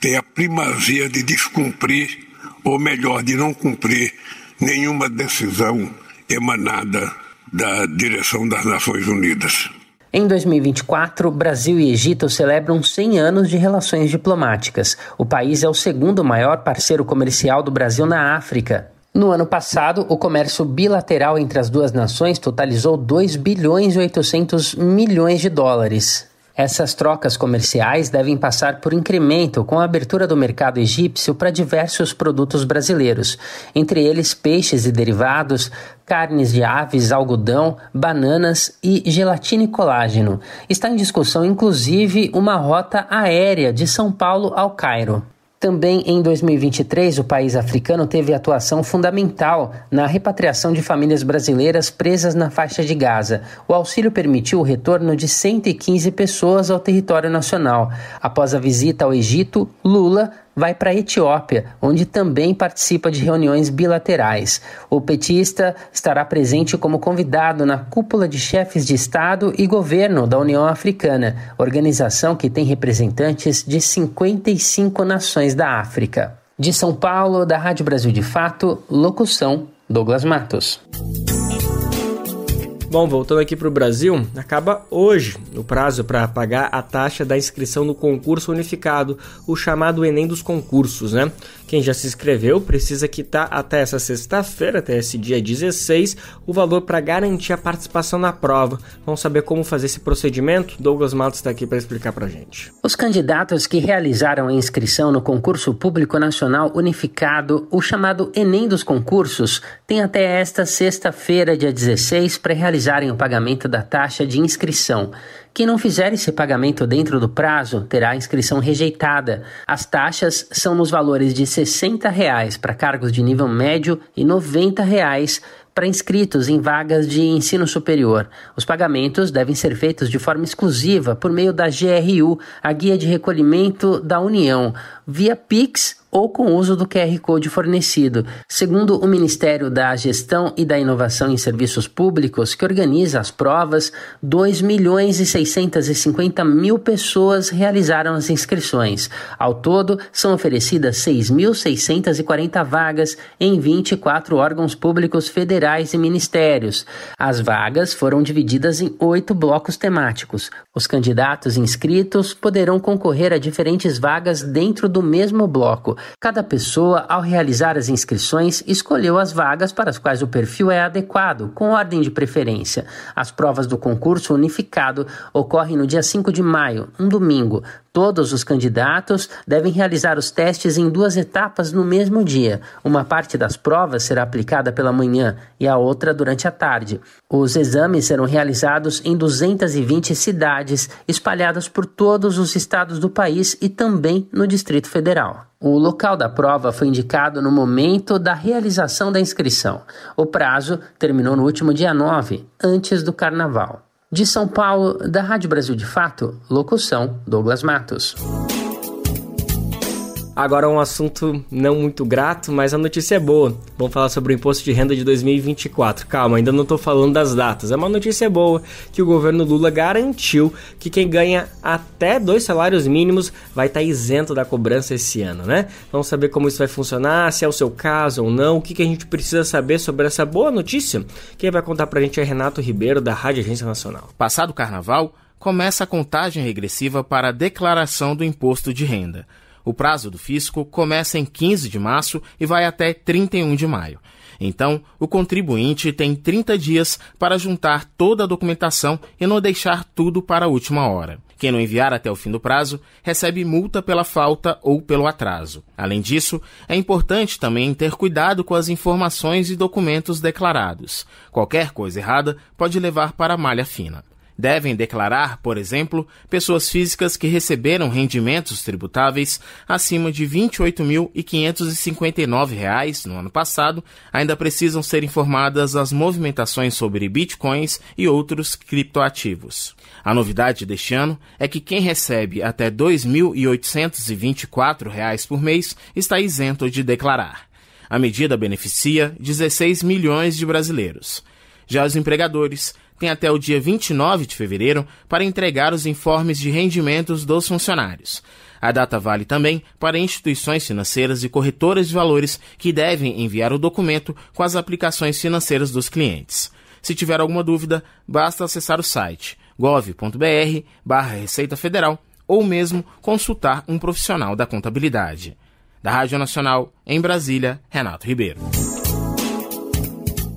tem a primazia de descumprir, ou melhor, de não cumprir, nenhuma decisão emanada da direção das Nações Unidas. Em 2024, Brasil e Egito celebram 100 anos de relações diplomáticas. O país é o segundo maior parceiro comercial do Brasil na África. No ano passado, o comércio bilateral entre as duas nações totalizou 2 bilhões e 800 milhões de dólares. Essas trocas comerciais devem passar por incremento com a abertura do mercado egípcio para diversos produtos brasileiros, entre eles peixes e derivados, carnes de aves, algodão, bananas e gelatina e colágeno. Está em discussão, inclusive, uma rota aérea de São Paulo ao Cairo. Também em 2023, o país africano teve atuação fundamental na repatriação de famílias brasileiras presas na faixa de Gaza. O auxílio permitiu o retorno de 115 pessoas ao território nacional. Após a visita ao Egito, Lula vai para a Etiópia, onde também participa de reuniões bilaterais. O petista estará presente como convidado na cúpula de chefes de Estado e governo da União Africana, organização que tem representantes de 55 nações da África. De São Paulo, da Rádio Brasil de Fato, locução Douglas Matos. Bom, voltando aqui para o Brasil, acaba hoje o prazo para pagar a taxa da inscrição no concurso unificado, o chamado Enem dos concursos, né? Quem já se inscreveu precisa quitar até essa sexta-feira, até esse dia 16, o valor para garantir a participação na prova. Vamos saber como fazer esse procedimento? Douglas Matos está aqui para explicar para gente. Os candidatos que realizaram a inscrição no concurso público nacional unificado, o chamado Enem dos concursos, têm até esta sexta-feira, dia 16, para realizarem o pagamento da taxa de inscrição. Quem não fizer esse pagamento dentro do prazo terá a inscrição rejeitada. As taxas são nos valores de R$ 60 reais para cargos de nível médio e R$ 90 reais para inscritos em vagas de ensino superior. Os pagamentos devem ser feitos de forma exclusiva por meio da GRU, a Guia de Recolhimento da União, via Pix ou com o uso do QR Code fornecido, segundo o Ministério da Gestão e da Inovação em Serviços Públicos, que organiza as provas, 2 milhões e 650 mil pessoas realizaram as inscrições. Ao todo, são oferecidas 6.640 vagas em 24 órgãos públicos federais e ministérios. As vagas foram divididas em oito blocos temáticos. Os candidatos inscritos poderão concorrer a diferentes vagas dentro do mesmo bloco cada pessoa, ao realizar as inscrições, escolheu as vagas para as quais o perfil é adequado, com ordem de preferência. As provas do concurso unificado ocorrem no dia 5 de maio, um domingo, Todos os candidatos devem realizar os testes em duas etapas no mesmo dia. Uma parte das provas será aplicada pela manhã e a outra durante a tarde. Os exames serão realizados em 220 cidades espalhadas por todos os estados do país e também no Distrito Federal. O local da prova foi indicado no momento da realização da inscrição. O prazo terminou no último dia 9, antes do carnaval. De São Paulo, da Rádio Brasil de Fato, locução Douglas Matos. Agora um assunto não muito grato, mas a notícia é boa. Vamos falar sobre o imposto de renda de 2024. Calma, ainda não estou falando das datas. É uma notícia boa que o governo Lula garantiu que quem ganha até dois salários mínimos vai estar tá isento da cobrança esse ano, né? Vamos saber como isso vai funcionar, se é o seu caso ou não, o que, que a gente precisa saber sobre essa boa notícia. Quem vai contar para a gente é Renato Ribeiro, da Rádio Agência Nacional. Passado o carnaval, começa a contagem regressiva para a declaração do imposto de renda. O prazo do fisco começa em 15 de março e vai até 31 de maio. Então, o contribuinte tem 30 dias para juntar toda a documentação e não deixar tudo para a última hora. Quem não enviar até o fim do prazo recebe multa pela falta ou pelo atraso. Além disso, é importante também ter cuidado com as informações e documentos declarados. Qualquer coisa errada pode levar para a malha fina. Devem declarar, por exemplo, pessoas físicas que receberam rendimentos tributáveis acima de R$ 28.559 no ano passado. Ainda precisam ser informadas as movimentações sobre bitcoins e outros criptoativos. A novidade deste ano é que quem recebe até R$ 2.824 por mês está isento de declarar. A medida beneficia 16 milhões de brasileiros. Já os empregadores tem até o dia 29 de fevereiro para entregar os informes de rendimentos dos funcionários. A data vale também para instituições financeiras e corretoras de valores que devem enviar o documento com as aplicações financeiras dos clientes. Se tiver alguma dúvida, basta acessar o site gov.br barra Receita Federal ou mesmo consultar um profissional da contabilidade. Da Rádio Nacional, em Brasília, Renato Ribeiro.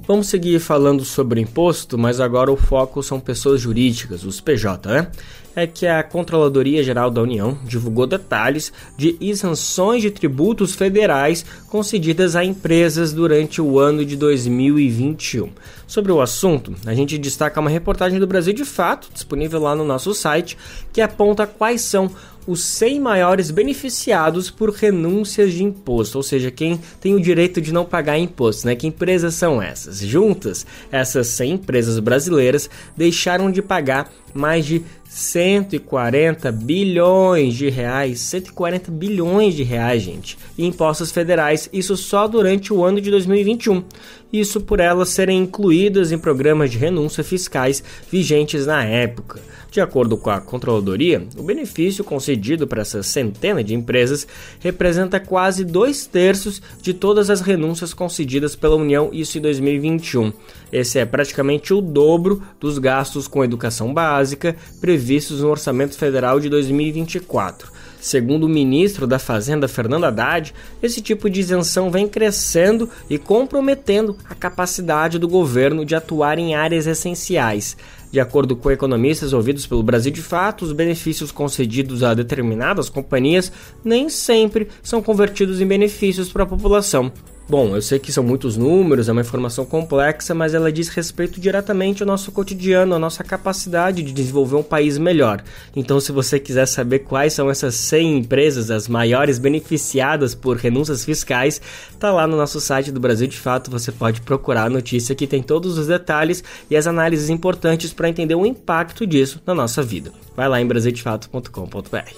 Vamos seguir falando sobre imposto, mas agora o foco são pessoas jurídicas, os PJ, né? É que a Controladoria Geral da União divulgou detalhes de isenções de tributos federais concedidas a empresas durante o ano de 2021. Sobre o assunto, a gente destaca uma reportagem do Brasil de Fato, disponível lá no nosso site, que aponta quais são os 100 maiores beneficiados por renúncias de imposto, ou seja, quem tem o direito de não pagar imposto, né? Que empresas são essas? Juntas, essas 100 empresas brasileiras deixaram de pagar mais de 140 bilhões de reais, 140 bilhões de reais, gente, em impostos federais, isso só durante o ano de 2021. Isso por elas serem incluídas em programas de renúncia fiscais vigentes na época. De acordo com a controladoria, o benefício concedido para essa centena de empresas representa quase dois terços de todas as renúncias concedidas pela União, isso em 2021. Esse é praticamente o dobro dos gastos com educação básica previstos no Orçamento Federal de 2024. Segundo o ministro da Fazenda, Fernando Haddad, esse tipo de isenção vem crescendo e comprometendo a capacidade do governo de atuar em áreas essenciais. De acordo com economistas ouvidos pelo Brasil de Fato, os benefícios concedidos a determinadas companhias nem sempre são convertidos em benefícios para a população. Bom, eu sei que são muitos números, é uma informação complexa, mas ela diz respeito diretamente ao nosso cotidiano, à nossa capacidade de desenvolver um país melhor. Então, se você quiser saber quais são essas 100 empresas as maiores beneficiadas por renúncias fiscais, tá lá no nosso site do Brasil de Fato, você pode procurar a notícia que tem todos os detalhes e as análises importantes para entender o impacto disso na nossa vida. Vai lá em brasildefato.com.br.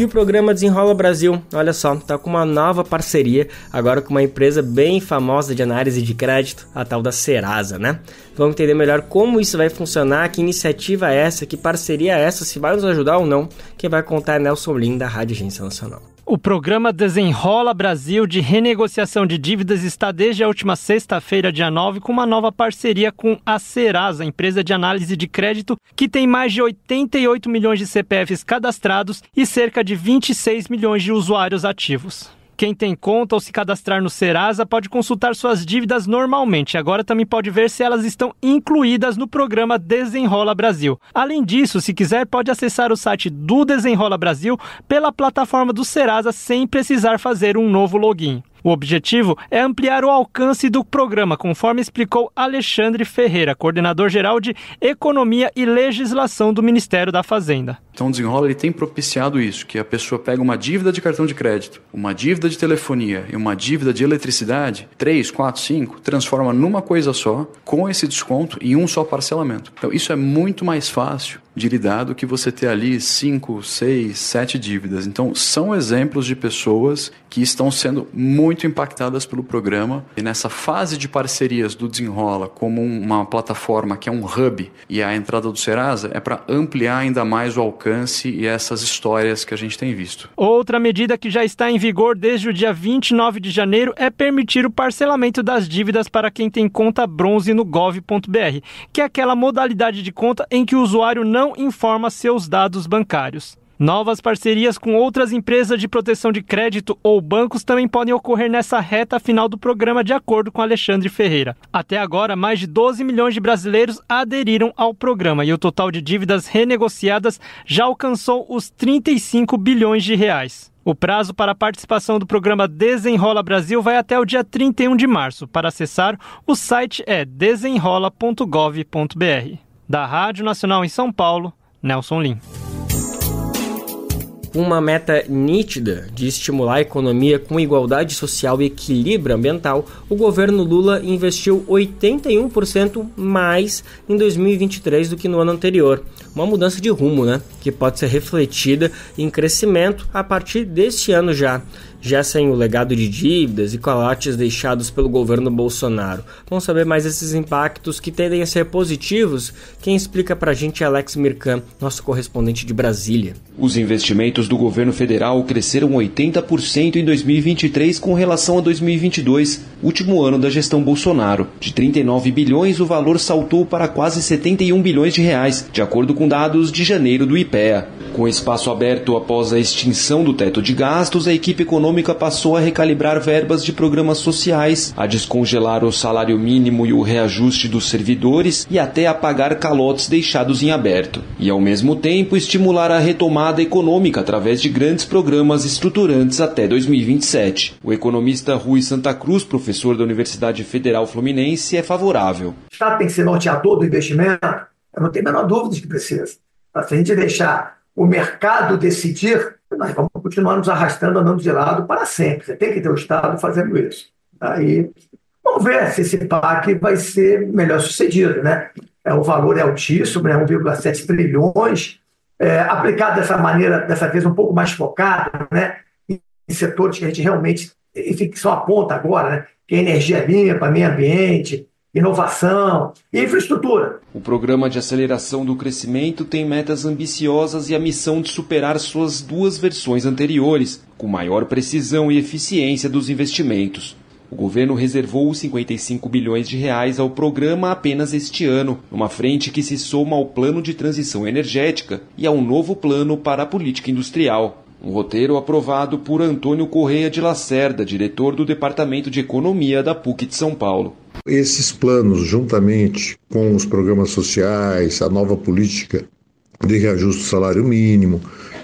E o programa Desenrola Brasil, olha só, tá com uma nova parceria agora com uma empresa bem famosa de análise de crédito, a tal da Serasa, né? Vamos entender melhor como isso vai funcionar, que iniciativa é essa, que parceria é essa, se vai nos ajudar ou não. Quem vai contar é Nelson Lin, da Rádio Agência Nacional. O programa Desenrola Brasil de renegociação de dívidas está desde a última sexta-feira, dia 9, com uma nova parceria com a Serasa, empresa de análise de crédito, que tem mais de 88 milhões de CPFs cadastrados e cerca de 26 milhões de usuários ativos. Quem tem conta ou se cadastrar no Serasa pode consultar suas dívidas normalmente. Agora também pode ver se elas estão incluídas no programa Desenrola Brasil. Além disso, se quiser, pode acessar o site do Desenrola Brasil pela plataforma do Serasa sem precisar fazer um novo login. O objetivo é ampliar o alcance do programa, conforme explicou Alexandre Ferreira, coordenador geral de Economia e Legislação do Ministério da Fazenda. Então, o desenrola ele tem propiciado isso, que a pessoa pega uma dívida de cartão de crédito, uma dívida de telefonia e uma dívida de eletricidade, três, quatro, cinco, transforma numa coisa só, com esse desconto em um só parcelamento. Então, isso é muito mais fácil de lidar do que você ter ali cinco, seis, sete dívidas. Então, são exemplos de pessoas que estão sendo muito impactadas pelo programa. E nessa fase de parcerias do Desenrola, como uma plataforma que é um hub e a entrada do Serasa, é para ampliar ainda mais o alcance e essas histórias que a gente tem visto. Outra medida que já está em vigor desde o dia 29 de janeiro é permitir o parcelamento das dívidas para quem tem conta bronze no gov.br, que é aquela modalidade de conta em que o usuário não não informa seus dados bancários. Novas parcerias com outras empresas de proteção de crédito ou bancos também podem ocorrer nessa reta final do programa, de acordo com Alexandre Ferreira. Até agora, mais de 12 milhões de brasileiros aderiram ao programa e o total de dívidas renegociadas já alcançou os 35 bilhões de reais. O prazo para a participação do programa Desenrola Brasil vai até o dia 31 de março. Para acessar, o site é desenrola.gov.br. Da Rádio Nacional em São Paulo, Nelson Lim. Uma meta nítida de estimular a economia com igualdade social e equilíbrio ambiental, o governo Lula investiu 81% mais em 2023 do que no ano anterior. Uma mudança de rumo, né? Que pode ser refletida em crescimento a partir deste ano já já sem o legado de dívidas e colates deixados pelo governo Bolsonaro. Vamos saber mais esses impactos que tendem a ser positivos? Quem explica pra gente é Alex Mirkan, nosso correspondente de Brasília. Os investimentos do governo federal cresceram 80% em 2023 com relação a 2022, último ano da gestão Bolsonaro. De 39 bilhões, o valor saltou para quase 71 bilhões de reais, de acordo com dados de janeiro do IPEA. Com espaço aberto após a extinção do teto de gastos, a equipe econômica passou a recalibrar verbas de programas sociais, a descongelar o salário mínimo e o reajuste dos servidores e até a pagar calotes deixados em aberto. E, ao mesmo tempo, estimular a retomada econômica através de grandes programas estruturantes até 2027. O economista Rui Santa Cruz, professor da Universidade Federal Fluminense, é favorável. O Estado tem que ser norteador do investimento? Eu não tenho a menor dúvida de que precisa. Se a gente deixar o mercado decidir, nós vamos continuar nos arrastando, andando de lado para sempre. Você tem que ter o Estado fazendo isso. Aí vamos ver se esse PAC vai ser melhor sucedido. Né? É, o valor é altíssimo, né? 1,7 trilhões, é, aplicado dessa maneira, dessa vez um pouco mais focado, né? em setores que a gente realmente, enfim, que só aponta agora, né? que é energia limpa, meio ambiente, inovação e infraestrutura. O Programa de Aceleração do Crescimento tem metas ambiciosas e a missão de superar suas duas versões anteriores, com maior precisão e eficiência dos investimentos. O governo reservou 55 bilhões de reais ao programa apenas este ano, numa frente que se soma ao plano de transição energética e a um novo plano para a política industrial. Um roteiro aprovado por Antônio Correia de Lacerda, diretor do Departamento de Economia da PUC de São Paulo. Esses planos, juntamente com os programas sociais, a nova política de reajuste do salário mínimo,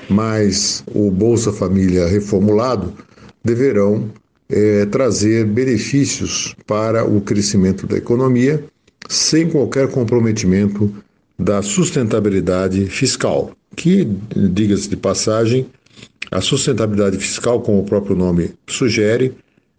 mais o Bolsa Família reformulado, deverão é, trazer benefícios para o crescimento da economia, sem qualquer comprometimento da sustentabilidade fiscal, que, diga-se de passagem, a sustentabilidade fiscal, como o próprio nome sugere,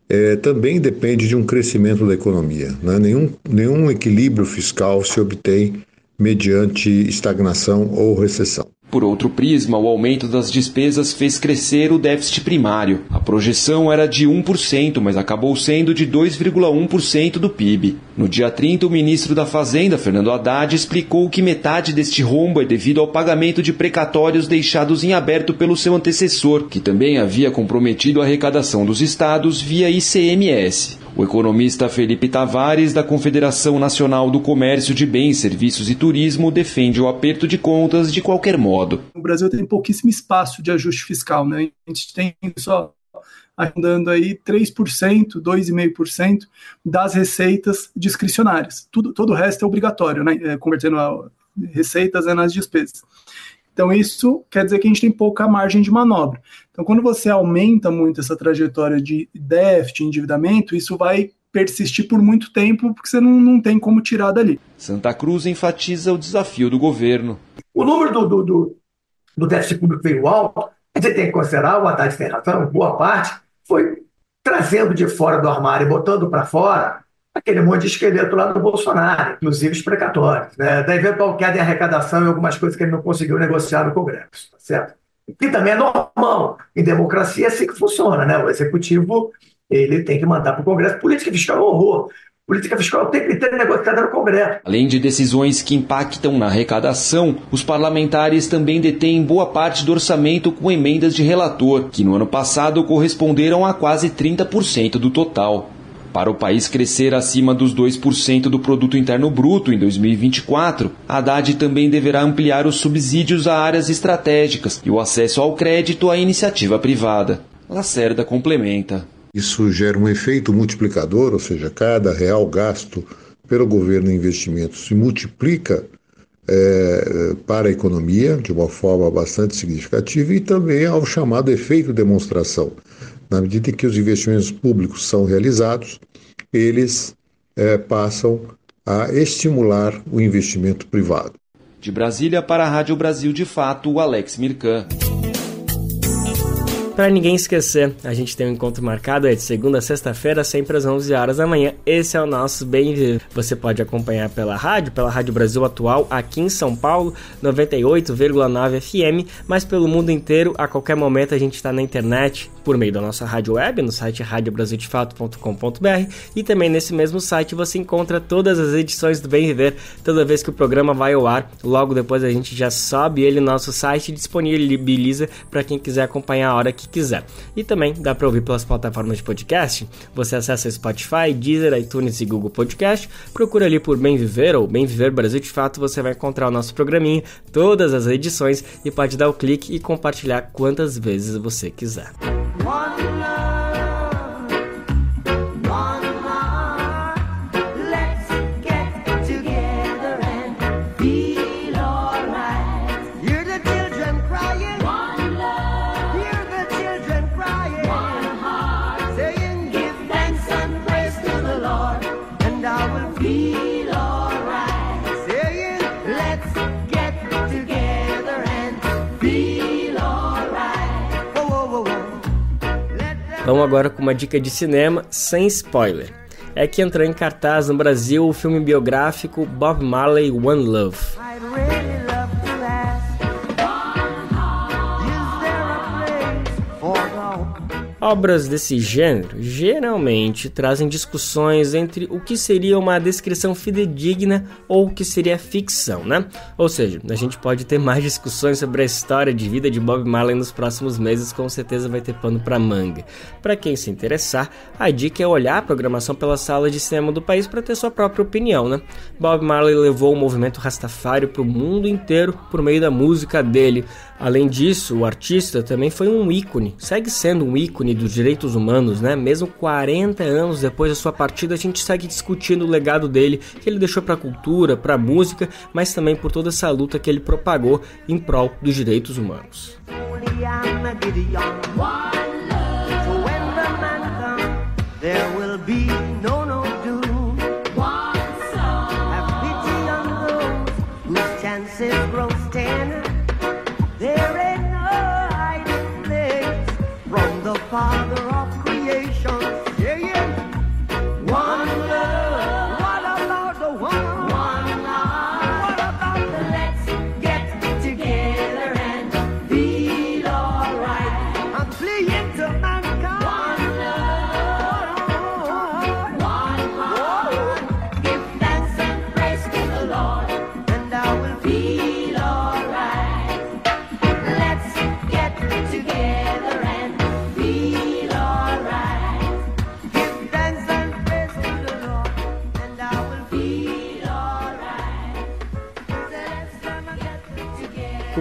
é, também depende de um crescimento da economia. Né? Nenhum, nenhum equilíbrio fiscal se obtém mediante estagnação ou recessão. Por outro prisma, o aumento das despesas fez crescer o déficit primário. A projeção era de 1%, mas acabou sendo de 2,1% do PIB. No dia 30, o ministro da Fazenda, Fernando Haddad, explicou que metade deste rombo é devido ao pagamento de precatórios deixados em aberto pelo seu antecessor, que também havia comprometido a arrecadação dos estados via ICMS. O economista Felipe Tavares, da Confederação Nacional do Comércio de Bens, Serviços e Turismo, defende o aperto de contas de qualquer modo. O Brasil tem pouquíssimo espaço de ajuste fiscal, né? A gente tem só andando aí 3%, 2,5% das receitas discricionárias. Tudo, todo o resto é obrigatório, né? É, convertendo a receitas né, nas despesas. Então, isso quer dizer que a gente tem pouca margem de manobra. Então, quando você aumenta muito essa trajetória de déficit, endividamento, isso vai persistir por muito tempo, porque você não, não tem como tirar dali. Santa Cruz enfatiza o desafio do governo. O número do, do, do, do déficit público veio alto, a gente tem que considerar, o Haddad tem razão, boa parte, foi trazendo de fora do armário, e botando para fora, aquele monte de esqueleto lá do Bolsonaro, inclusive os precatórios, né? da eventual queda em arrecadação e algumas coisas que ele não conseguiu negociar no Congresso, tá certo? Que também é normal. Em democracia é assim que funciona, né? O executivo ele tem que mandar para o Congresso. Política fiscal é um horror. Política fiscal tem que ter negociada no Congresso. Além de decisões que impactam na arrecadação, os parlamentares também detêm boa parte do orçamento com emendas de relator, que no ano passado corresponderam a quase 30% do total para o país crescer acima dos 2% do produto interno bruto em 2024. Haddad também deverá ampliar os subsídios a áreas estratégicas e o acesso ao crédito à iniciativa privada. Lacerda complementa. Isso gera um efeito multiplicador, ou seja, cada real gasto pelo governo em investimentos se multiplica é, para a economia de uma forma bastante significativa e também ao chamado efeito demonstração. Na medida em que os investimentos públicos são realizados, eles é, passam a estimular o investimento privado. De Brasília para a Rádio Brasil de Fato, o Alex Mirkan. Para ninguém esquecer, a gente tem um encontro marcado é de segunda a sexta-feira, sempre às 11 horas da manhã. Esse é o nosso Bem -vindo. Você pode acompanhar pela rádio, pela Rádio Brasil Atual, aqui em São Paulo, 98,9 FM, mas pelo mundo inteiro, a qualquer momento a gente está na internet, por meio da nossa rádio web no site radiobrasildefato.com.br e também nesse mesmo site você encontra todas as edições do Bem Viver, toda vez que o programa vai ao ar, logo depois a gente já sobe ele no nosso site e disponibiliza para quem quiser acompanhar a hora que quiser. E também dá para ouvir pelas plataformas de podcast, você acessa Spotify, Deezer, iTunes e Google Podcast, procura ali por Bem Viver ou Bem Viver Brasil de Fato, você vai encontrar o nosso programinha, todas as edições e pode dar o clique e compartilhar quantas vezes você quiser. One. Vamos agora com uma dica de cinema sem spoiler. É que entrou em cartaz no Brasil o filme biográfico Bob Marley One Love. Obras desse gênero geralmente trazem discussões entre o que seria uma descrição fidedigna ou o que seria ficção, né? Ou seja, a gente pode ter mais discussões sobre a história de vida de Bob Marley nos próximos meses, com certeza vai ter pano para manga. Para quem se interessar, a dica é olhar a programação pela sala de cinema do país para ter sua própria opinião, né? Bob Marley levou o movimento Rastafari para o mundo inteiro por meio da música dele. Além disso, o artista também foi um ícone, segue sendo um ícone dos direitos humanos, né? Mesmo 40 anos depois da sua partida, a gente segue discutindo o legado dele, que ele deixou para a cultura, para a música, mas também por toda essa luta que ele propagou em prol dos direitos humanos. Juliana There ain't no hiding place from the Father of creation.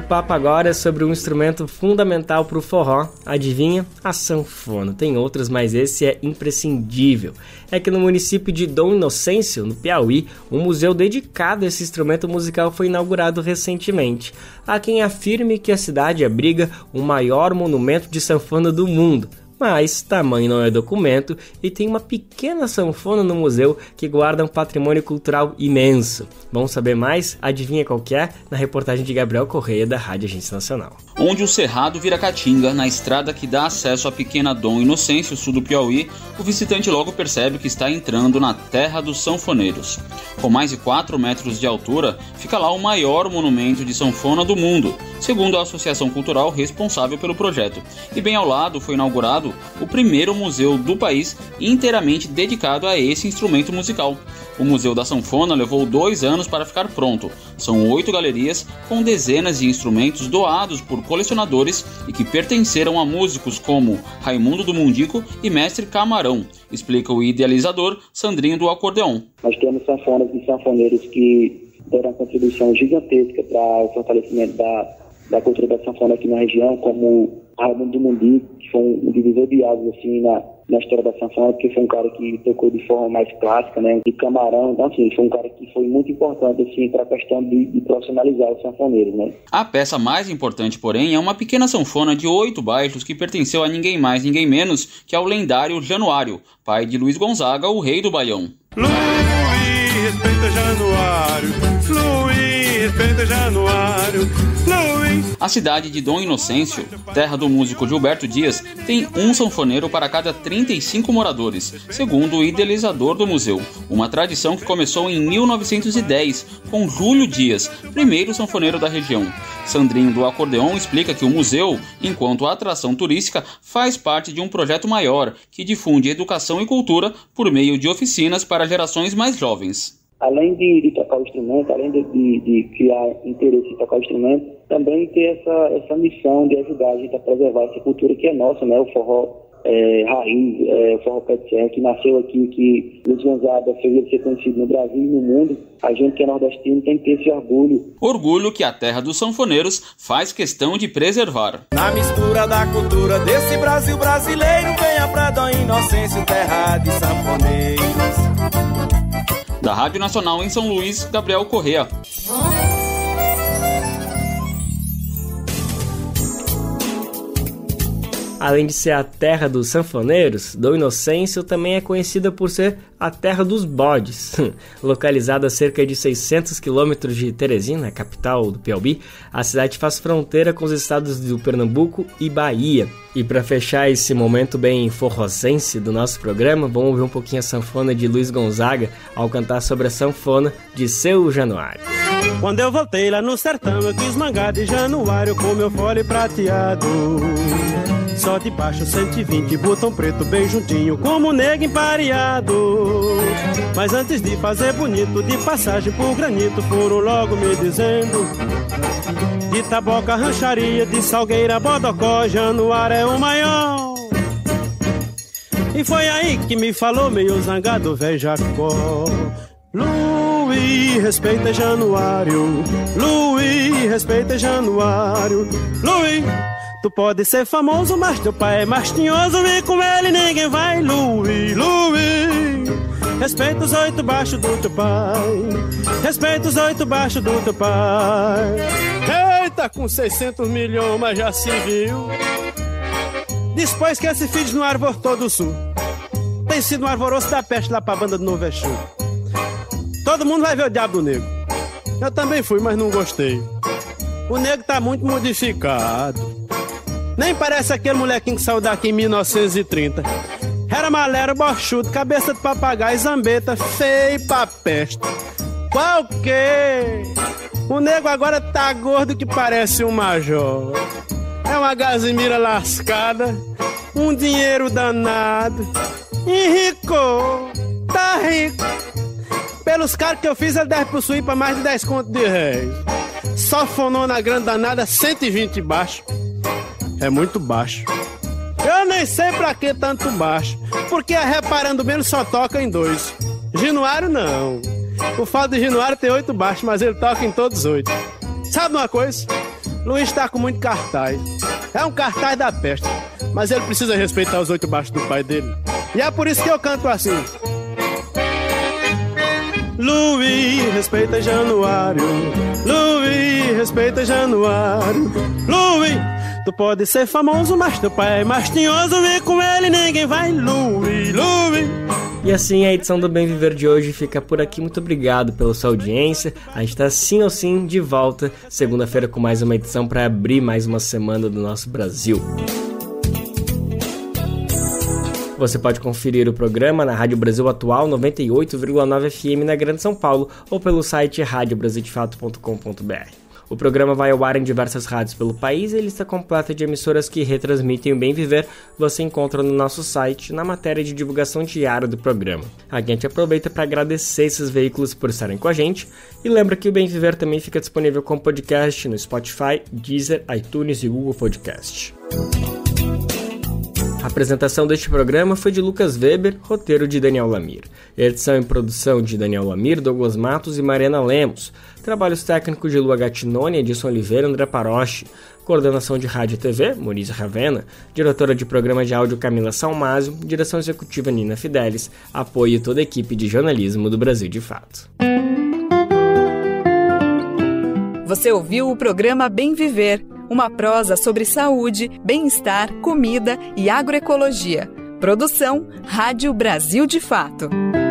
papo agora é sobre um instrumento fundamental para o forró. Adivinha? A sanfona. Tem outras, mas esse é imprescindível. É que no município de Dom Inocêncio, no Piauí, um museu dedicado a esse instrumento musical foi inaugurado recentemente. Há quem afirme que a cidade abriga o maior monumento de sanfona do mundo mas tamanho não é documento e tem uma pequena sanfona no museu que guarda um patrimônio cultural imenso. Vamos saber mais? Adivinha qual é? Na reportagem de Gabriel Correia da Rádio Agência Nacional. Onde o Cerrado vira Caatinga, na estrada que dá acesso à pequena Dom Inocêncio, sul do Piauí, o visitante logo percebe que está entrando na terra dos sanfoneiros. Com mais de 4 metros de altura, fica lá o maior monumento de sanfona do mundo, segundo a associação cultural responsável pelo projeto. E bem ao lado foi inaugurado o primeiro museu do país inteiramente dedicado a esse instrumento musical. O Museu da Sanfona levou dois anos para ficar pronto. São oito galerias com dezenas de instrumentos doados por colecionadores e que pertenceram a músicos como Raimundo do Mundico e Mestre Camarão, explica o idealizador Sandrinho do Acordeon. Nós temos sanfonas e sanfoneiros que deram uma contribuição gigantesca para o fortalecimento da, da cultura da sanfona aqui na região, como Raimundo ah, do Mundi, que foi um divisor de águas, assim, na, na história da sanfona, porque foi um cara que tocou de forma mais clássica, né, de camarão, então, assim, foi um cara que foi muito importante, assim, para a questão de, de, profissionalizar os sanfoneiros, né. A peça mais importante, porém, é uma pequena sanfona de oito baixos que pertenceu a ninguém mais, ninguém menos que ao lendário Januário, pai de Luiz Gonzaga, o rei do Baião. Luiz, respeita Januário, Luiz, respeita Januário, a cidade de Dom Inocêncio, terra do músico Gilberto Dias, tem um sanfoneiro para cada 35 moradores, segundo o idealizador do museu. Uma tradição que começou em 1910 com Júlio Dias, primeiro sanfoneiro da região. Sandrinho do Acordeon explica que o museu, enquanto atração turística, faz parte de um projeto maior que difunde educação e cultura por meio de oficinas para gerações mais jovens além de, de tocar o instrumento, além de, de, de, criar interesse em tocar o instrumento, também ter essa, essa missão de ajudar a gente a preservar essa cultura que é nossa, né? O forró é, raiz, é, forró pé que nasceu aqui, que Luiz Gonzaga fez ele ser conhecido no Brasil e no mundo. A gente que é nordestino tem que ter esse orgulho. Orgulho que a terra dos sanfoneiros faz questão de preservar. Na mistura da cultura desse Brasil brasileiro, venha pra dar inocência, terra de sanfoneiros. Da Rádio Nacional em São Luís, Gabriel Correa. Além de ser a terra dos sanfoneiros, Dom Inocêncio também é conhecida por ser a terra dos bodes. Localizada a cerca de 600 quilômetros de Teresina, capital do Piauí, a cidade faz fronteira com os estados do Pernambuco e Bahia. E para fechar esse momento bem forrosense do nosso programa, vamos ouvir um pouquinho a sanfona de Luiz Gonzaga ao cantar sobre a sanfona de seu Januário. Quando eu voltei lá no sertão, eu quis mangar de Januário com meu fole prateado só de baixo 120, botão preto bem juntinho, como negro empareado. Mas antes de fazer bonito, de passagem por granito, foram logo me dizendo. De taboca, rancharia, de salgueira, bodocó, Januário é o maior. E foi aí que me falou, meio zangado, velho Jacó. Luiz, respeita Januário. Luiz, respeita Januário. Luiz. Tu pode ser famoso, mas teu pai é mastinhoso e com ele ninguém vai. Louis, Louis, respeita os oito baixos do teu pai. Respeita os oito baixos do teu pai. Eita, com 600 milhões, mas já se viu. Depois que esse filho no árvore todo o sul. Tem sido um alvoroço da peste lá pra banda do Novo Exu. Todo mundo vai ver o Diabo Negro. Eu também fui, mas não gostei. O negro tá muito modificado. Nem parece aquele molequinho que saiu daqui em 1930. Era malero, bochudo, cabeça de papagaio, zambeta, feio pra peste. Qual que? O nego agora tá gordo que parece um major. É uma gazimira lascada, um dinheiro danado. E rico, tá rico. Pelos caras que eu fiz, ele deve possuir pra mais de 10 contos de réis. Só fonona grande danada, 120 baixo. É muito baixo. Eu nem sei pra que tanto baixo, porque a é Reparando Menos só toca em dois. Januário não. O fato de Januário tem oito baixos, mas ele toca em todos oito. Sabe uma coisa? Luiz tá com muito cartaz. É um cartaz da peste, mas ele precisa respeitar os oito baixos do pai dele. E é por isso que eu canto assim. Luiz, respeita Januário. Luiz, respeita Januário. Luiz, Tu pode ser famoso, mas teu pai é mastinhoso Vem com ele ninguém vai. Louie, Louie. E assim é a edição do Bem Viver de hoje fica por aqui. Muito obrigado pela sua audiência. A gente tá sim ou sim de volta segunda-feira com mais uma edição para abrir mais uma semana do nosso Brasil. Você pode conferir o programa na Rádio Brasil Atual 98,9 FM na Grande São Paulo ou pelo site radiobrasildefato.com.br. O programa vai ao ar em diversas rádios pelo país e a lista completa de emissoras que retransmitem o Bem Viver você encontra no nosso site na matéria de divulgação diária do programa. A gente aproveita para agradecer esses veículos por estarem com a gente e lembra que o Bem Viver também fica disponível como podcast no Spotify, Deezer, iTunes e Google Podcast. A apresentação deste programa foi de Lucas Weber, roteiro de Daniel Lamir. Edição e produção de Daniel Lamir, Douglas Matos e Mariana Lemos. Trabalhos técnicos de Lua Gatinoni, Edson Oliveira e André Paroche. Coordenação de Rádio e TV, Moniz Ravena. Diretora de Programa de Áudio, Camila Salmásio. Direção Executiva, Nina Fidelis. Apoio toda a equipe de jornalismo do Brasil de Fato. Você ouviu o programa Bem Viver uma prosa sobre saúde, bem-estar, comida e agroecologia. Produção Rádio Brasil de Fato.